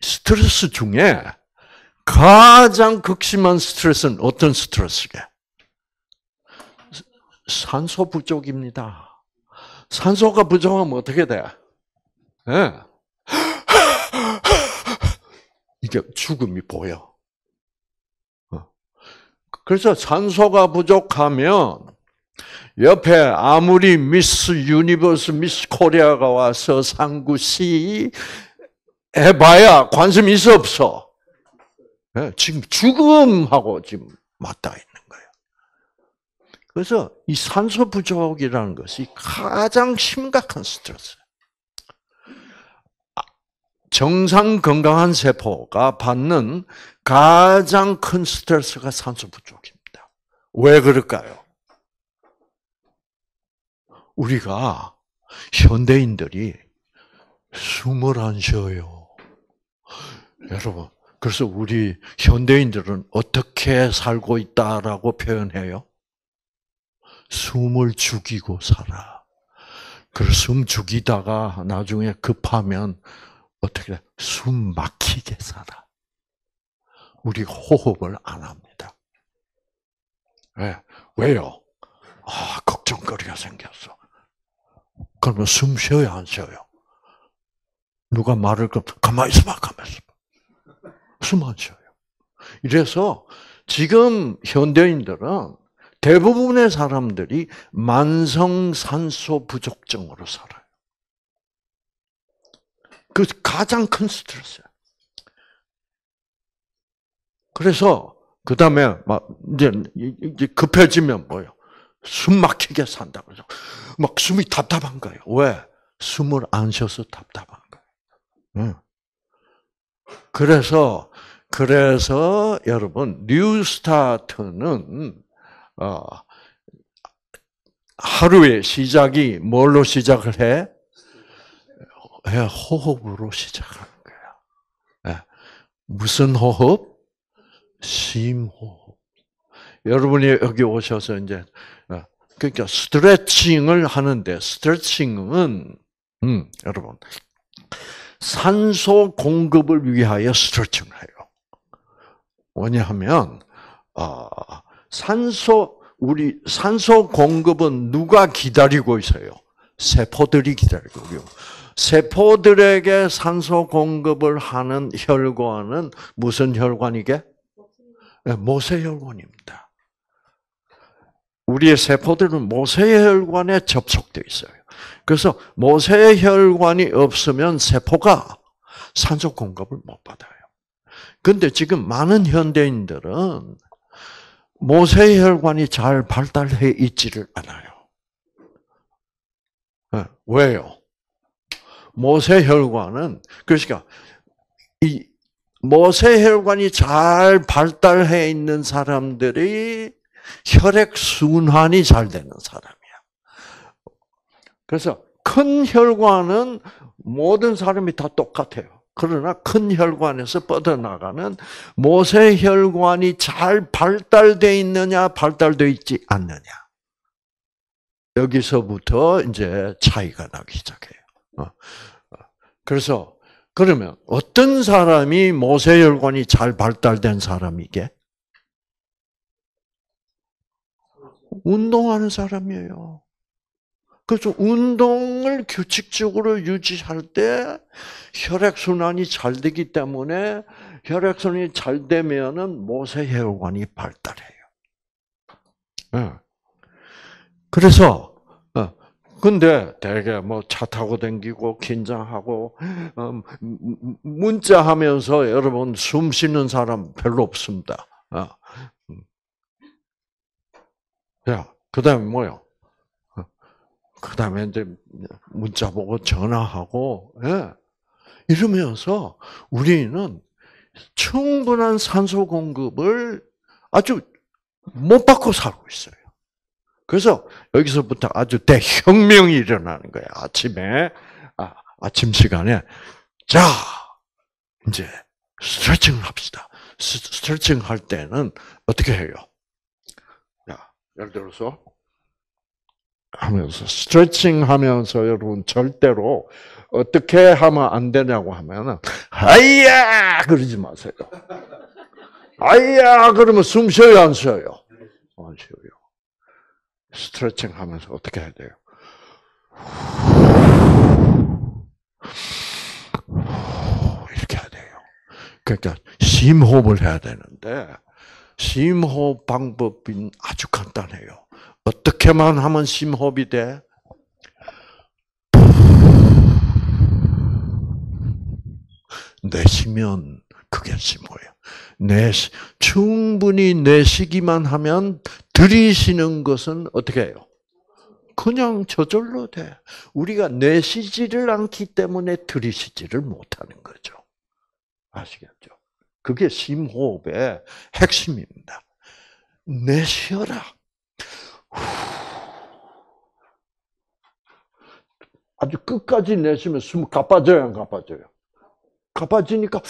스트레스 중에 가장 극심한 스트레스는 어떤 스트레스게? 산소 부족입니다. 산소가 부족하면 어떻게 돼? 네. 이게 죽음이 보여. 그래서 산소가 부족하면 옆에 아무리 미스 유니버스, 미스 코리아가 와서 상구씨 해봐야 관심 있어 없어. 예, 지금 죽음하고 지금 맞닿아 있는 거예요. 그래서 이 산소 부족이라는 것이 가장 심각한 스트레스. 아, 정상 건강한 세포가 받는 가장 큰 스트레스가 산소 부족입니다. 왜 그럴까요? 우리가 현대인들이 숨을 안 쉬어요. 여러분, 그래서 우리 현대인들은 어떻게 살고 있다라고 표현해요? 숨을 죽이고 살아. 그래서 숨 죽이다가 나중에 급하면 어떻게 숨 막히게 살아. 우리 호흡을 안 합니다. 왜? 예, 왜요? 아, 걱정거리가 생겼어. 그러면 숨 쉬어요, 안 쉬어요? 누가 말을 그 가만히 있어봐, 가만히 있어봐. 숨 안 쉬어요. 이래서 지금 현대인들은 대부분의 사람들이 만성산소 부족증으로 살아요. 그 가장 큰 스트레스야. 그래서 그 다음에 막 이제 급해지면 뭐요? 숨 막히게 산다 그막 숨이 답답한 거예요. 왜? 숨을 안 쉬어서 답답한 거예요. 그래서 그래서 여러분 뉴스타트는 어, 하루의 시작이 뭘로 시작을 해? 호흡으로 시작하는 거야. 예. 무슨 호흡? 심호흡. 여러분이 여기 오셔서 이제 어, 그러니까 스트레칭을 하는데 스트레칭은 음, 여러분 산소 공급을 위하여 스트레칭을 해요. 뭐냐하면 어, 산소 우리 산소 공급은 누가 기다리고 있어요? 세포들이 기다리고 있요 세포들에게 산소 공급을 하는 혈관은 무슨 혈관이게? 네, 모세혈관입니다. 우리의 세포들은 모세혈관에 접속되어 있어요. 그래서 모세혈관이 없으면 세포가 산소 공급을 못 받아요. 근데 지금 많은 현대인들은 모세혈관이 잘 발달해 있지를 않아요. 네, 왜요? 모세혈관은 그러니까 이 모세혈관이 잘 발달해 있는 사람들이 혈액 순환이 잘 되는 사람이야. 그래서 큰 혈관은 모든 사람이 다 똑같아요. 그러나 큰 혈관에서 뻗어나가는 모세혈관이 잘 발달돼 있느냐 발달돼 있지 않느냐 여기서부터 이제 차이가 나기 시작해요. 어. 그래서 그러면 어떤 사람이 모세혈관이 잘 발달된 사람이게? 운동하는 사람이에요. 그래서 운동을 규칙적으로 유지할 때 혈액순환이 잘 되기 때문에 혈액순환이 잘되면 모세혈관이 발달해요. 네. 그래서 근데 대개 뭐차 타고 댕기고 긴장하고 어, 음, 음, 문자하면서 여러분 숨 쉬는 사람 별로 없습니다. 어. 음. 야, 그다음에 뭐요? 어. 그다음에 이제 문자 보고 전화하고 예. 이러면서 우리는 충분한 산소 공급을 아주 못 받고 살고 있어요. 그래서 여기서부터 아주 대혁명이 일어나는 거예요. 아침에 아, 아침 시간에 자 이제 스트레칭을 합시다. 스트레칭 할 때는 어떻게 해요? 야, 예를 들어서 하면서 스트레칭 하면서 여러분 절대로 어떻게 하면 안 되냐고 하면은 아야 그러지 마세요. 아야 그러면 숨 쉬어요 안 쉬어요? 안 쉬어요. 스트레칭 하면서 어떻게 해야 돼요? 이렇게 해야 돼요. 그러니까 심호흡을 해야 되는데 심호흡 방법이 아주 간단해요. 어떻게만 하면 심호흡이 돼? 내쉬면 그게 심호예요. 내 충분히 내쉬기만 하면 들이시는 것은 어떻게 해요? 그냥 저절로 돼. 우리가 내쉬지를 않기 때문에 들이쉬지를 못하는 거죠. 아시겠죠? 그게 심호흡의 핵심입니다. 내쉬어라. 아주 끝까지 내쉬면 숨 가빠져요, 안 가빠져요? 가빠지니까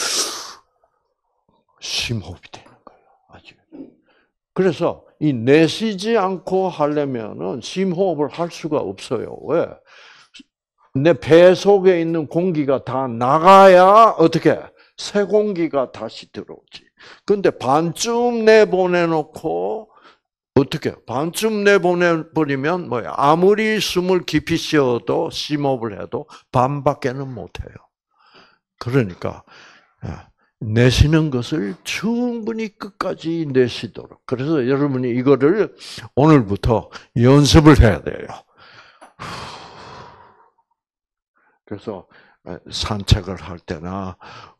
심호흡이 돼. 그래서 이 내쉬지 않고 하려면은 심호흡을 할 수가 없어요. 왜? 내 배 속에 있는 공기가 다 나가야 어떻게 새 공기가 다시 들어오지. 근데 반쯤 내보내놓고 어떻게 반쯤 내보내버리면 뭐야 아무리 숨을 깊이 쉬어도 심호흡을 해도 반밖에는 못해요. 그러니까 예. 내시는 것을 충분히 끝까지 내시도록. 그래서 여러분이 이거를 오늘부터 연습을 해야 돼요. 그래서 산책을 할 때나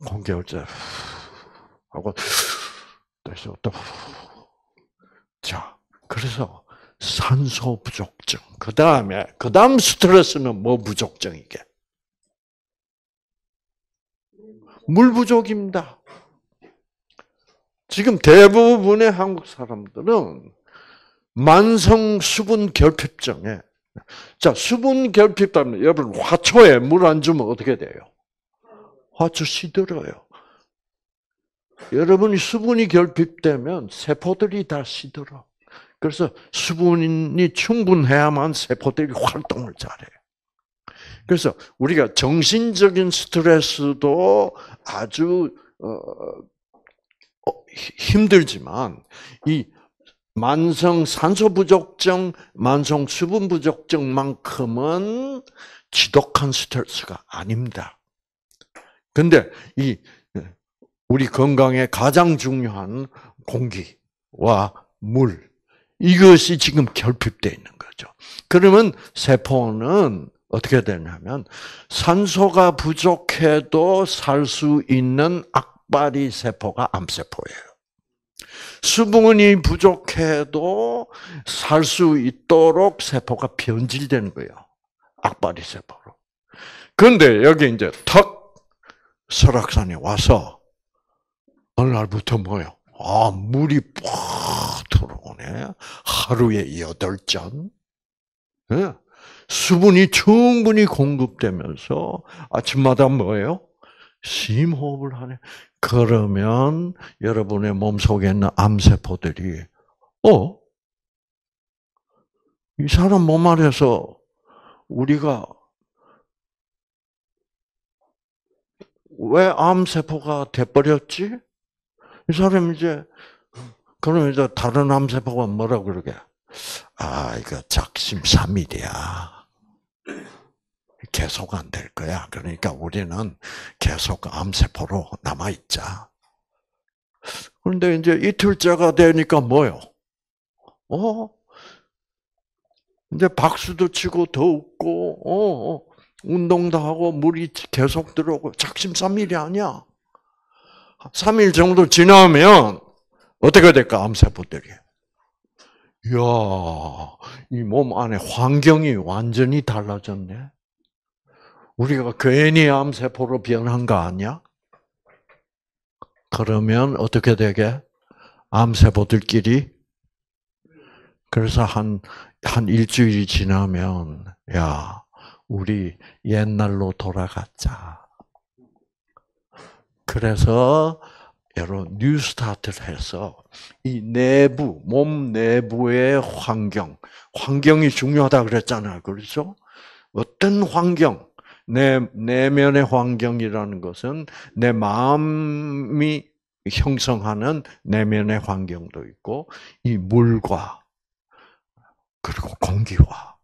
공개할 때 하고 다시 또 자, 그래서 산소 부족증. 그 다음에 그 다음 스트레스는 뭐 부족증이게? 물 부족입니다. 지금 대부분의 한국 사람들은 만성 수분 결핍증에 자 수분 결핍하면 여러분 화초에 물 안 주면 어떻게 돼요? 화초 시들어요. 여러분이 수분이 결핍되면 세포들이 다 시들어. 그래서 수분이 충분해야만 세포들이 활동을 잘해요. 그래서 우리가 정신적인 스트레스도 아주 어, 어, 힘들지만 이 만성 산소 부족증, 만성 수분 부족증만큼은 지독한 스트레스가 아닙니다. 근데 이 우리 건강에 가장 중요한 공기와 물 이것이 지금 결핍되어 있는 거죠. 그러면 세포는 어떻게 되냐면 산소가 부족해도 살 수 있는 악바리 세포가 암세포예요. 수분이 부족해도 살 수 있도록 세포가 변질되는 거예요. 악바리 세포로. 그런데 여기 이제 턱 설악산에 와서 어느 날부터 뭐요? 아 물이 팍 들어오네. 하루에 여덟 잔. 예? 수분이 충분히 공급되면서 아침마다 뭐예요? 심호흡을 하네. 그러면 여러분의 몸속에 있는 암세포들이 어? 이 사람 몸 안에서 우리가 왜 암세포가 돼버렸지? 이 사람 이제, 그럼 이제 다른 암세포가 뭐라고 그러게? 아, 이거 작심삼일이야. 계속 안 될 거야. 그러니까 우리는 계속 암세포로 남아있자. 그런데 이제 이틀째가 되니까 뭐요? 어? 이제 박수도 치고 더 웃고, 어, 어. 운동도 하고 물이 계속 들어오고 작심삼일이 아니야. 3일 정도 지나면 어떻게 될까 암세포들이? 이야, 이 몸 안에 환경이 완전히 달라졌네. 우리가 괜히 암세포로 변한 거 아니야? 그러면 어떻게 되게? 암세포들끼리? 그래서 한, 한 일주일이 지나면, 야, 우리 옛날로 돌아갔자. 그래서 여러 뉴스타트를 해서 이 내부 몸 내부의 환경 환경이 중요하다 그랬잖아 그렇죠 어떤 환경 내 내면의 환경이라는 것은 내 마음이 형성하는 내면의 환경도 있고 이 물과 그리고 공기와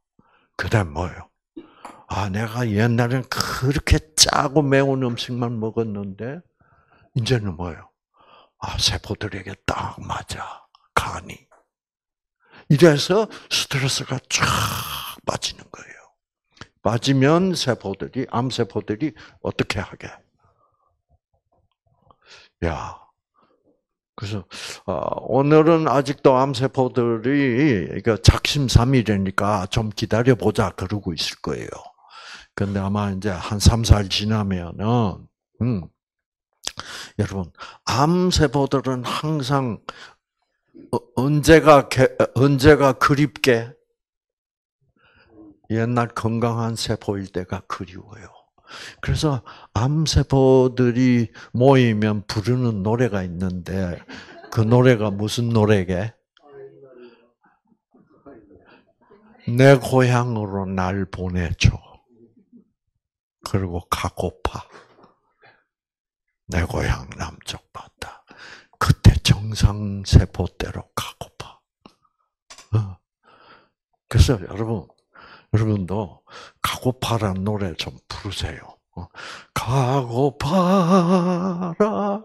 그다음 뭐요아 내가 옛날엔 그렇게 짜고 매운 음식만 먹었는데 이제는 뭐요 아, 세포들에게 딱 맞아. 간이. 이래서 스트레스가 쫙 빠지는 거예요. 빠지면 세포들이, 암세포들이 어떻게 하게? 야. 그래서, 어, 오늘은 아직도 암세포들이, 그러 작심삼일이니까 좀 기다려보자, 그러고 있을 거예요. 근데 아마 이제 한 3, 4일 지나면은, 음, 여러분, 암세포들은 항상 어, 언제가 어, 언제가 그립게 옛날 건강한 세포일 때가 그리워요. 그래서 암세포들이 모이면 부르는 노래가 있는데 그 노래가 무슨 노래게? 내 고향으로 날 보내줘. 그리고 가고파. 내 고향 남쪽 바다. 그때 정상세포대로 가고파. 어. 그래서 여러분, 여러분도 가고파란 노래 좀 부르세요. 어. 가고파라,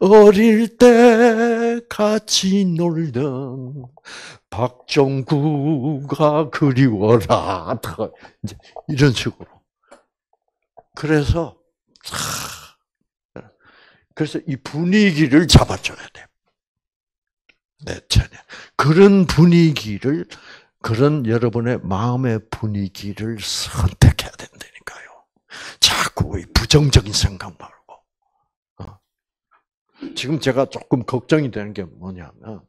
어릴 때 같이 놀던 박정구가 그리워라. 이제 이런 식으로. 그래서 예. 그래서 이 분위기를 잡아줘야 돼. 내 차례. 그런 분위기를, 그런 여러분의 마음의 분위기를 선택해야 된다니까요. 자꾸 부정적인 생각 말고. 어. 지금 제가 조금 걱정이 되는 게 뭐냐면,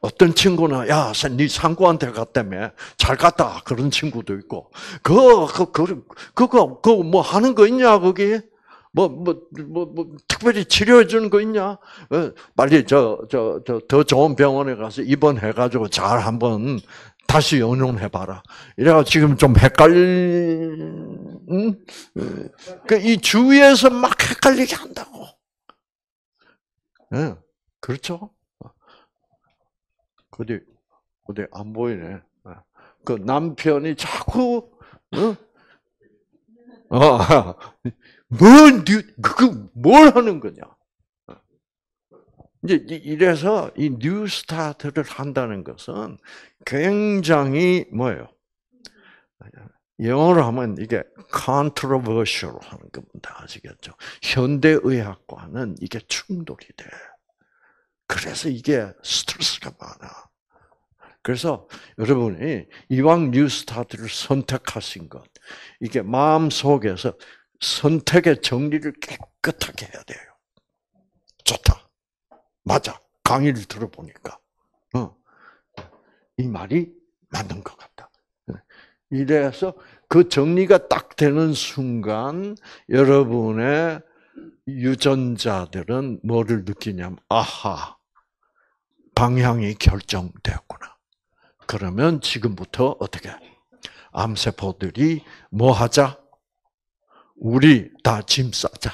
어떤 친구는 야, 네 상고한테 갔다며 잘 갔다 그런 친구도 있고 그그그 그, 그, 그 그거 뭐 하는 거 있냐 거기 뭐, 뭐, 뭐, 뭐, 특별히 치료해 주는 거 있냐? 어, 빨리 저, 저, 저, 더 좋은 병원에 가서 입원해가지고 잘 한번 다시 연용해 봐라. 이래가 지금 좀 헷갈, 응? 그이 주위에서 막 헷갈리게 한다고. 예, 그렇죠? 어디, 어디 안 보이네. 예. 그 남편이 자꾸, 응? 어, 뭔, 그뭘 하는 거냐? 이제 이래서 이 뉴 스타트를 한다는 것은 굉장히 뭐예요? 영어로 하면 이게 controversial 하는 겁니다. 아시겠죠? 현대의학과는 이게 충돌이 돼. 그래서 이게 스트레스가 많아. 그래서 여러분이 이왕 뉴 스타트를 선택하신 것, 이게 마음 속에서 선택의 정리를 깨끗하게 해야 돼요. 좋다. 맞아. 강의를 들어보니까. 어. 이 말이 맞는 것 같다. 이래서 그 정리가 딱 되는 순간 여러분의 유전자들은 뭐를 느끼냐면 아하 방향이 결정되었구나. 그러면 지금부터 어떻게 암세포들이 뭐 하자? 우리 다 짐 싸자.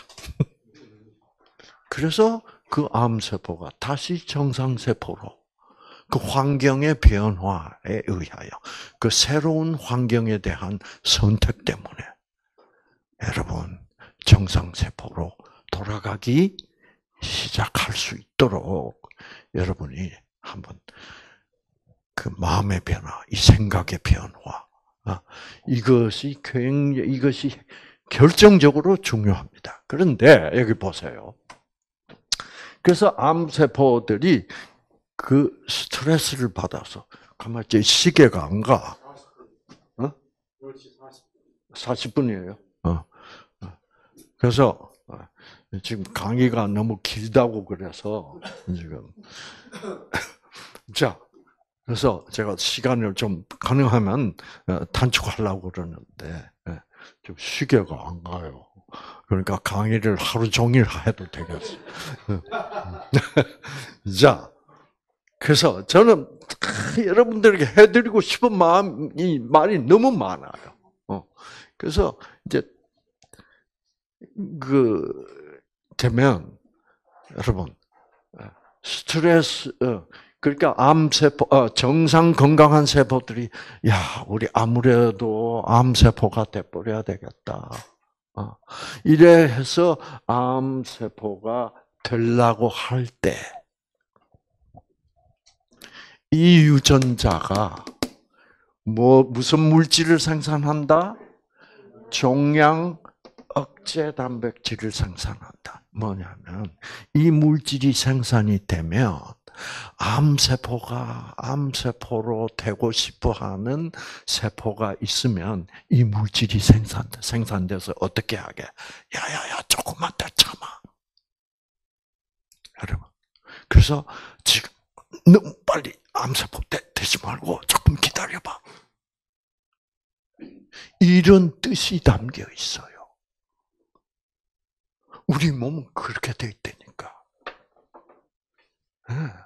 그래서 그 암세포가 다시 정상세포로 그 환경의 변화에 의하여 그 새로운 환경에 대한 선택 때문에 여러분 정상세포로 돌아가기 시작할 수 있도록 여러분이 한번 그 마음의 변화, 이 생각의 변화, 아, 이것이 굉장히, 이것이 결정적으로 중요합니다. 그런데 여기 보세요. 그래서 암세포들이 그 스트레스를 받아서 가만히 시계가 안 가. 어? 40분이에요. 어. 그래서 지금 강의가 너무 길다고 그래서 지금 자 그래서 제가 시간을 좀 가능하면 어, 단축하려고 그러는데 좀 시계가 안 가요. 그러니까 강의를 하루 종일 해도 되겠어 자, 그래서 저는 여러분들에게 해드리고 싶은 마음이 말이 너무 많아요. 어, 그래서 이제 그 되면 여러분 어, 스트레스 어, 그러니까 암세포, 어, 정상 건강한 세포들이, 야, 우리 아무래도 암세포가 돼버려야 되겠다. 어. 이래 해서 암세포가 되려고 할 때, 이 유전자가, 뭐, 무슨 물질을 생산한다? 종양 억제 단백질을 생산한다. 뭐냐면, 이 물질이 생산이 되면, 암세포가 암세포로 되고 싶어 하는 세포가 있으면 이 물질이 생산, 생산돼서 어떻게 하게? 야야야, 조금만 더 참아. 여러분. 그래서 지금 너무 빨리 암세포 되, 되지 말고 조금 기다려봐. 이런 뜻이 담겨 있어요. 우리 몸은 그렇게 돼 있다니까. 예.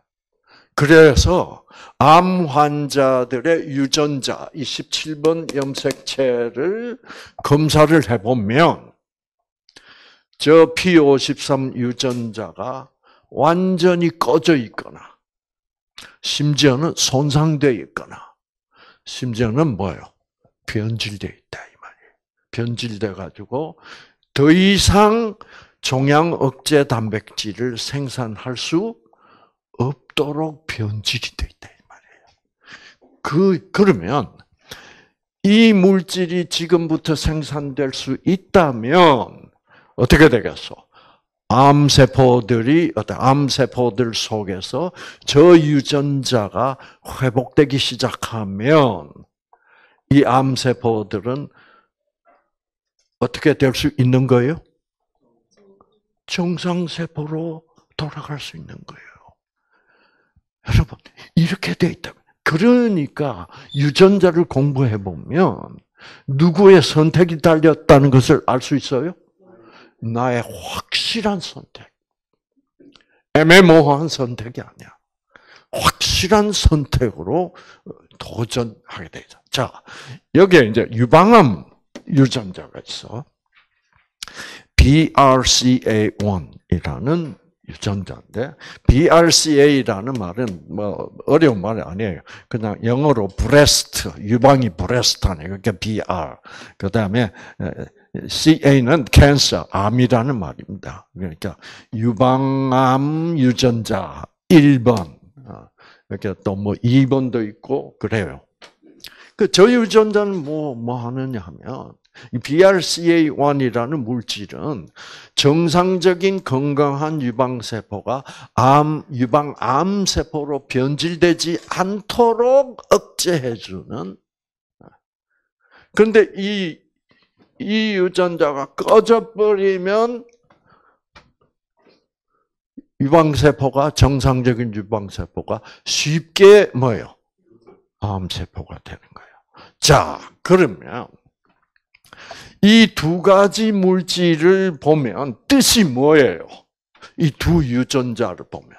그래서 암 환자들의 유전자 27번 염색체를 검사를 해보면 저 P53 유전자가 완전히 꺼져 있거나 심지어는 손상되어 있거나 심지어는 뭐예요? 변질되어 있다 이 말이에요. 변질돼 가지고 더 이상 종양 억제 단백질을 생산할 수 없도록 변질이 되어 있다 이 말이에요. 그 그러면 이 물질이 지금부터 생산될 수 있다면 어떻게 되겠어? 암세포들이 어떤 암세포들 속에서 저 유전자가 회복되기 시작하면 이 암세포들은 어떻게 될 수 있는 거예요? 정상세포로 돌아갈 수 있는 거예요. 여러분 이렇게 되어 있다고. 그러니까 유전자를 공부해 보면 누구의 선택이 달렸다는 것을 알 수 있어요? 나의 확실한 선택. 애매모호한 선택이 아니야. 확실한 선택으로 도전하게 되죠. 자, 여기에 이제 유방암 유전자가 있어. BRCA1이라는 유전자인데 네? BRCA라는 말은 뭐 어려운 말이 아니에요. 그냥 영어로 브레스트 유방이 브레스트하네. 그러니까 BR. 그다음에 CA는 캔서 암이라는 말입니다. 그러니까 유방암 유전자 1번 어, 이렇게 또 뭐 2번도 있고 그래요. 그 저유전자는 뭐뭐 뭐 하느냐 하면 BRCA1이라는 물질은 정상적인 건강한 유방세포가 암, 유방 암세포로 변질되지 않도록 억제해주는. 그런데 이, 이 유전자가 꺼져버리면 유방세포가, 정상적인 유방세포가 쉽게 뭐예요? 암세포가 되는 거예요. 자, 그러면 이두 가지 물질을 보면 뜻이 뭐예요? 이 두 유전자를 보면.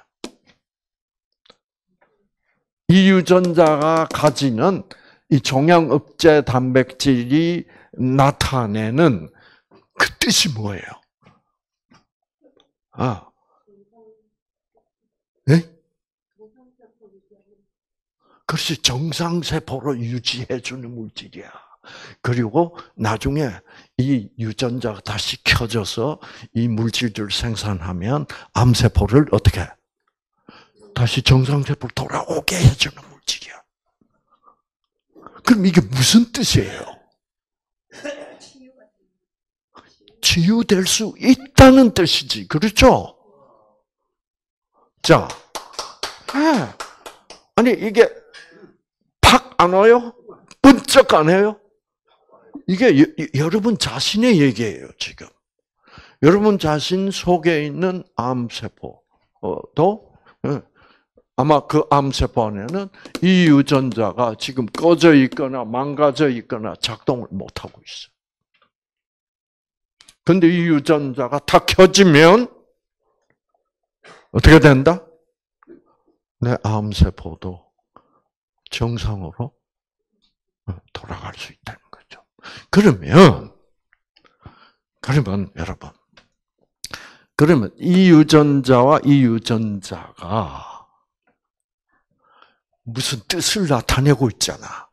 이 유전자가 가지는 이 종양억제 단백질이 나타내는 그 뜻이 뭐예요? 아. 네? 그것이 정상세포로 유지해주는 물질이야. 그리고 나중에 이 유전자가 다시 켜져서 이 물질들을 생산하면 암세포를 어떻게 다시 정상세포로 돌아오게 해주는 물질이야. 그럼 이게 무슨 뜻이에요? 치유될 수 있다는 뜻이지. 그렇죠? 자, 네. 아니, 이게 팍 안 와요? 번쩍 안 해요? 이게 여, 여러분 자신의 얘기예요, 지금. 여러분 자신 속에 있는 암세포도 어, 예. 아마 그 암세포 안에는 이 유전자가 지금 꺼져 있거나 망가져 있거나 작동을 못하고 있어. 요그런데이 유전자가 다 켜지면 어떻게 된다? 내 암세포도 정상으로 어, 돌아갈 수 있다. 그러면, 그러면 여러분, 그러면 이 유전자와 이 유전자가 무슨 뜻을 나타내고 있잖아.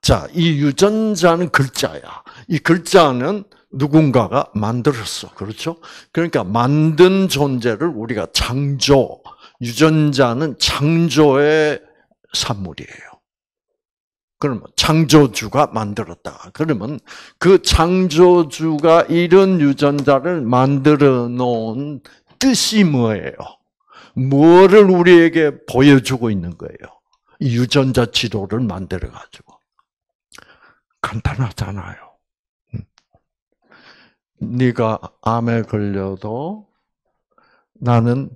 자, 이 유전자는 글자야. 이 글자는 누군가가 만들었어. 그렇죠? 그러니까 만든 존재를 우리가 창조, 유전자는 창조의 산물이에요. 그러면 창조주가 만들었다. 그러면 그 창조주가 이런 유전자를 만들어 놓은 뜻이 뭐예요? 뭐를 우리에게 보여주고 있는 거예요? 유전자 지도를 만들어 가지고 간단하잖아요. 음. 네가 암에 걸려도 나는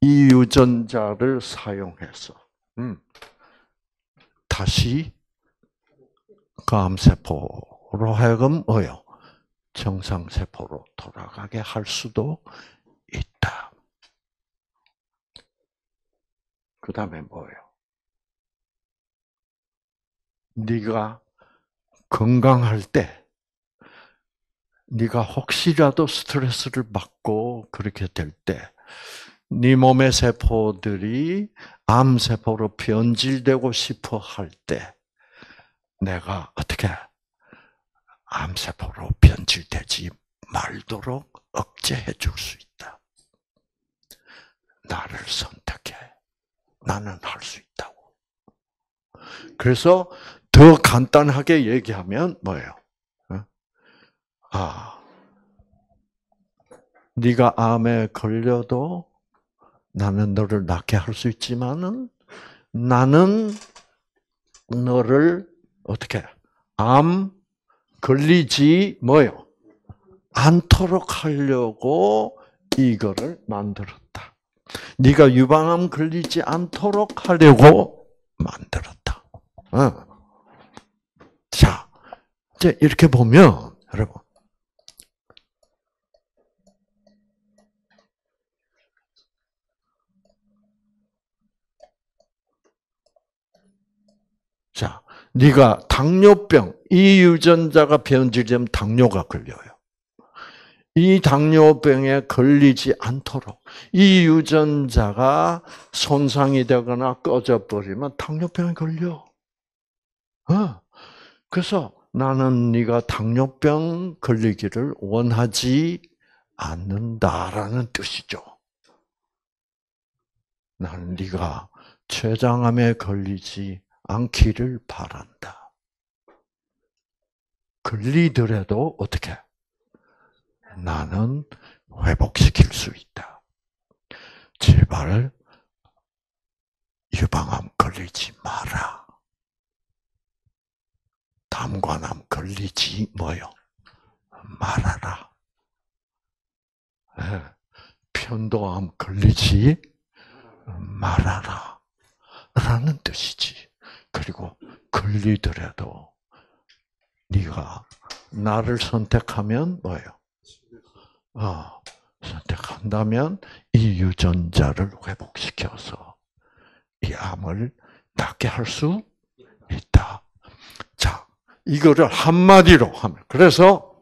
이 유전자를 사용해서 음, 다시 암세포로 하여금 어요 정상세포로 돌아가게 할 수도 있다. 그 다음에 뭐예요? 네가 건강할 때 네가 혹시라도 스트레스를 받고 그렇게 될때네 몸의 세포들이 암세포로 변질되고 싶어 할때 내가 어떻게 암세포로 변질되지 말도록 억제해 줄 수 있다. 나를 선택해. 나는 할 수 있다고. 그래서 더 간단하게 얘기하면 뭐예요? 어? 아, 네가 암에 걸려도 나는 너를 낫게 할 수 있지만은 나는 너를 어떻게 암 걸리지 뭐요? 않도록 하려고 이거를 만들었다. 네가 유방암 걸리지 않도록 하려고 만들었다. 어. 자, 이제 이렇게 보면 여러분 네가 당뇨병 이 유전자가 변질되면 당뇨가 걸려요. 이 당뇨병에 걸리지 않도록 이 유전자가 손상이 되거나 꺼져 버리면 당뇨병에 걸려. 어. 그래서 나는 네가 당뇨병 걸리기를 원하지 않는다라는 뜻이죠. 나는 네가 췌장암에 걸리지 않기를 바란다. 걸리더라도 어떻게? 나는 회복시킬 수 있다. 제발 유방암 걸리지 마라. 담관암 걸리지 뭐요? 말아라. 예, 편도암 걸리지 말아라. 라는 뜻이지. 그리고 걸리더라도 네가 나를 선택하면 뭐예요? 어, 선택한다면 이 유전자를 회복시켜서 이 암을 낫게 할 수 있다. 자, 이거를 한마디로 하면 그래서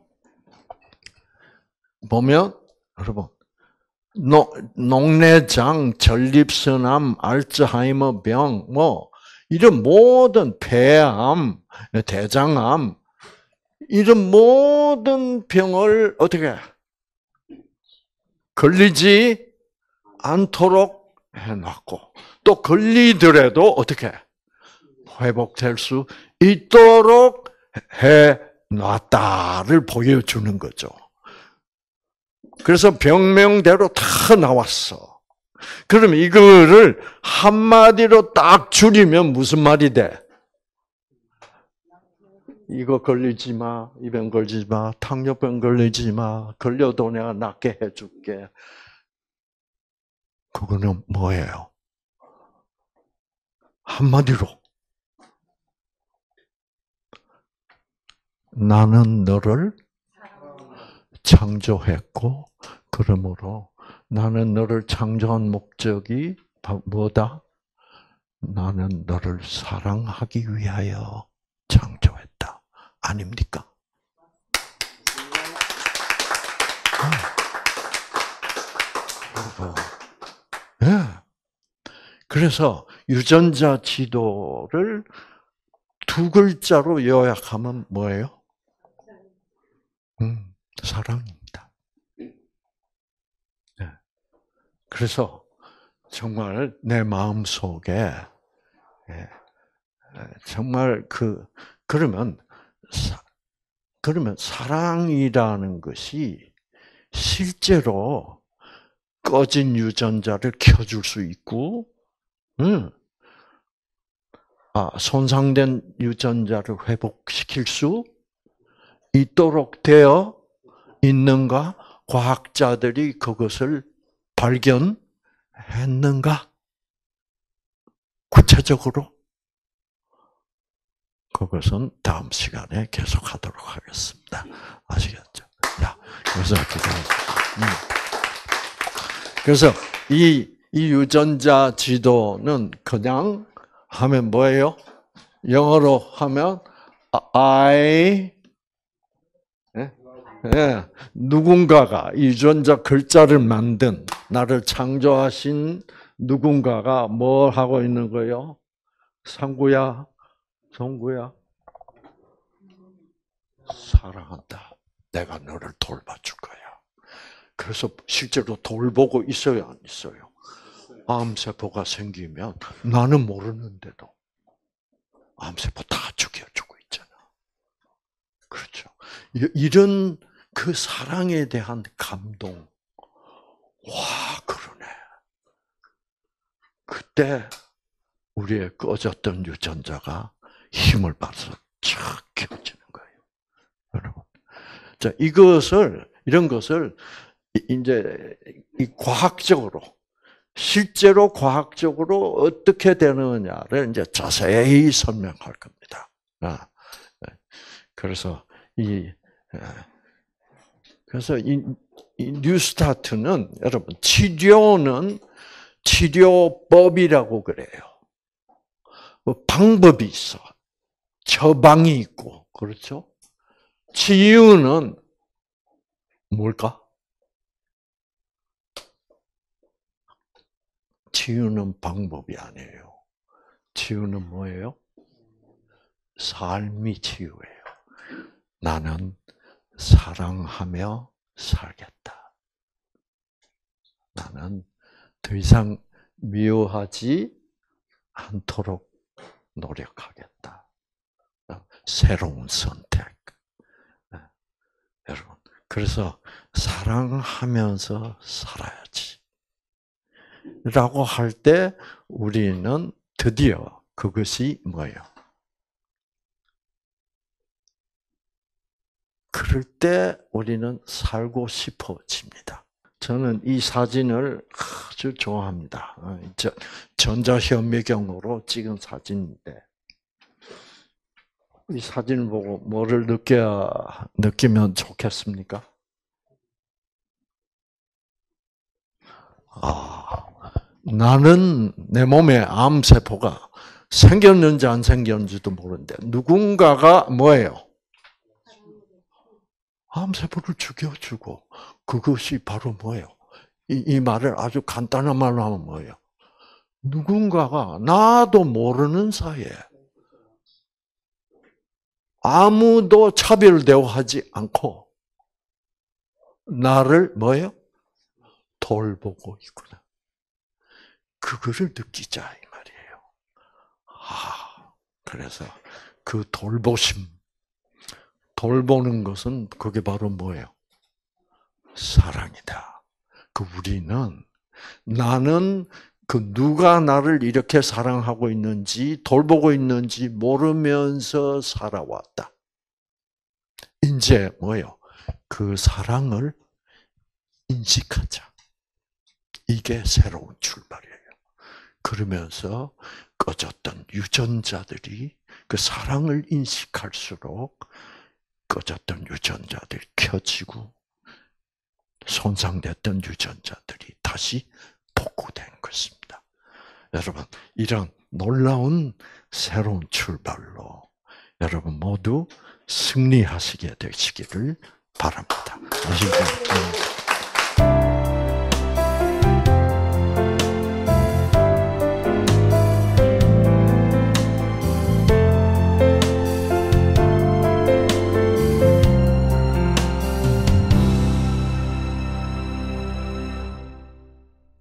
보면 여러분 농, 농내장, 전립선암, 알츠하이머병, 뭐 이런 모든 폐암, 대장암, 이런 모든 병을 어떻게 걸리지 않도록 해놨고 또 걸리더라도 어떻게 회복될 수 있도록 해놨다를 보여주는 거죠. 그래서 병명대로 다 나왔어. 그러면 이거를 한마디로 딱 줄이면 무슨 말이 돼? 이거 걸리지 마, 이병 걸리지 마, 당뇨병 걸리지 마, 걸려도 내가 낫게 해줄게. 그거는 뭐예요? 한마디로. 나는 너를 창조했고, 그러므로 나는 너를 창조한 목적이 뭐다? 나는 너를 사랑하기 위하여 창조했다. 아닙니까? 그 예. 그래서 유전자 지도를 두 글자로 요약하면 뭐예요? 음, 사랑 그래서 정말 내 마음 속에 예, 예, 정말 그 그러면 그러면 사랑이라는 것이 실제로 꺼진 유전자를 켜줄 수 있고, 응. 아, 손상된 유전자를 회복시킬 수 있도록 되어 있는가? 과학자들이 그것을 발견했는가? 구체적으로? 그것은 다음 시간에 계속하도록 하겠습니다. 아시겠죠? 자, 그래서 음. 그래서 이, 이 유전자 지도는 그냥 하면 뭐예요? 영어로 하면 I 예, 누군가가 유전자 글자를 만든 나를 창조하신 누군가가 뭘 하고 있는 거요? 상구야, 정구야, 사랑한다. 내가 너를 돌봐줄 거야. 그래서 실제로 돌보고 있어요, 안 있어요? 암세포가 생기면 나는 모르는데도 암세포 다 죽여주고 있잖아. 그렇죠. 이런 그 사랑에 대한 감동. 와, 그러네. 그때 우리의 꺼졌던 유전자가 힘을 받아서 촥 켜지는 거예요. 여러분. 자, 이것을, 이런 것을 이제 과학적으로, 실제로 과학적으로 어떻게 되느냐를 이제 자세히 설명할 겁니다. 아, 네. 그래서 이 그래서 이, 이 뉴스타트는 여러분 치료는 치료법이라고 그래요. 뭐 방법이 있어, 처방이 있고 그렇죠. 치유는 뭘까? 치유는 방법이 아니에요. 치유는 뭐예요? 삶이 치유예요. 나는 사랑하며 살겠다. 나는 더 이상 미워하지 않도록 노력하겠다. 새로운 선택. 네, 여러분, 그래서 사랑하면서 살아야지. 라고 할 때 우리는 드디어 그것이 뭐예요? 그럴 때 우리는 살고 싶어집니다. 저는 이 사진을 아주 좋아합니다. 어, 전자현미경으로 찍은 사진인데 이 사진을 보고 뭐를 느껴 느끼면 좋겠습니까? 아, 나는 내 몸에 암세포가 생겼는지 안 생겼는지도 모르는데 누군가가 뭐예요? 암세포를 죽여주고 그것이 바로 뭐예요? 이, 이 말을 아주 간단한 말로 하면 뭐예요? 누군가가 나도 모르는 사이에 아무도 차별 대우하지 않고 나를 뭐예요? 돌보고 있구나. 그거를 느끼자 이 말이에요. 아, 그래서 그 돌보심 돌보는 것은 그게 바로 뭐예요? 사랑이다. 그 우리는 나는 그 누가 나를 이렇게 사랑하고 있는지 돌보고 있는지 모르면서 살아왔다. 이제 뭐요? 그 사랑을 인식하자. 이게 새로운 출발이에요. 그러면서 꺼졌던 유전자들이 그 사랑을 인식할수록 꺼졌던 유전자들이 켜지고 손상됐던 유전자들이 다시 복구된 것입니다. 여러분, 이런 놀라운 새로운 출발로 여러분 모두 승리하시게 되시기를 바랍니다. 아시죠?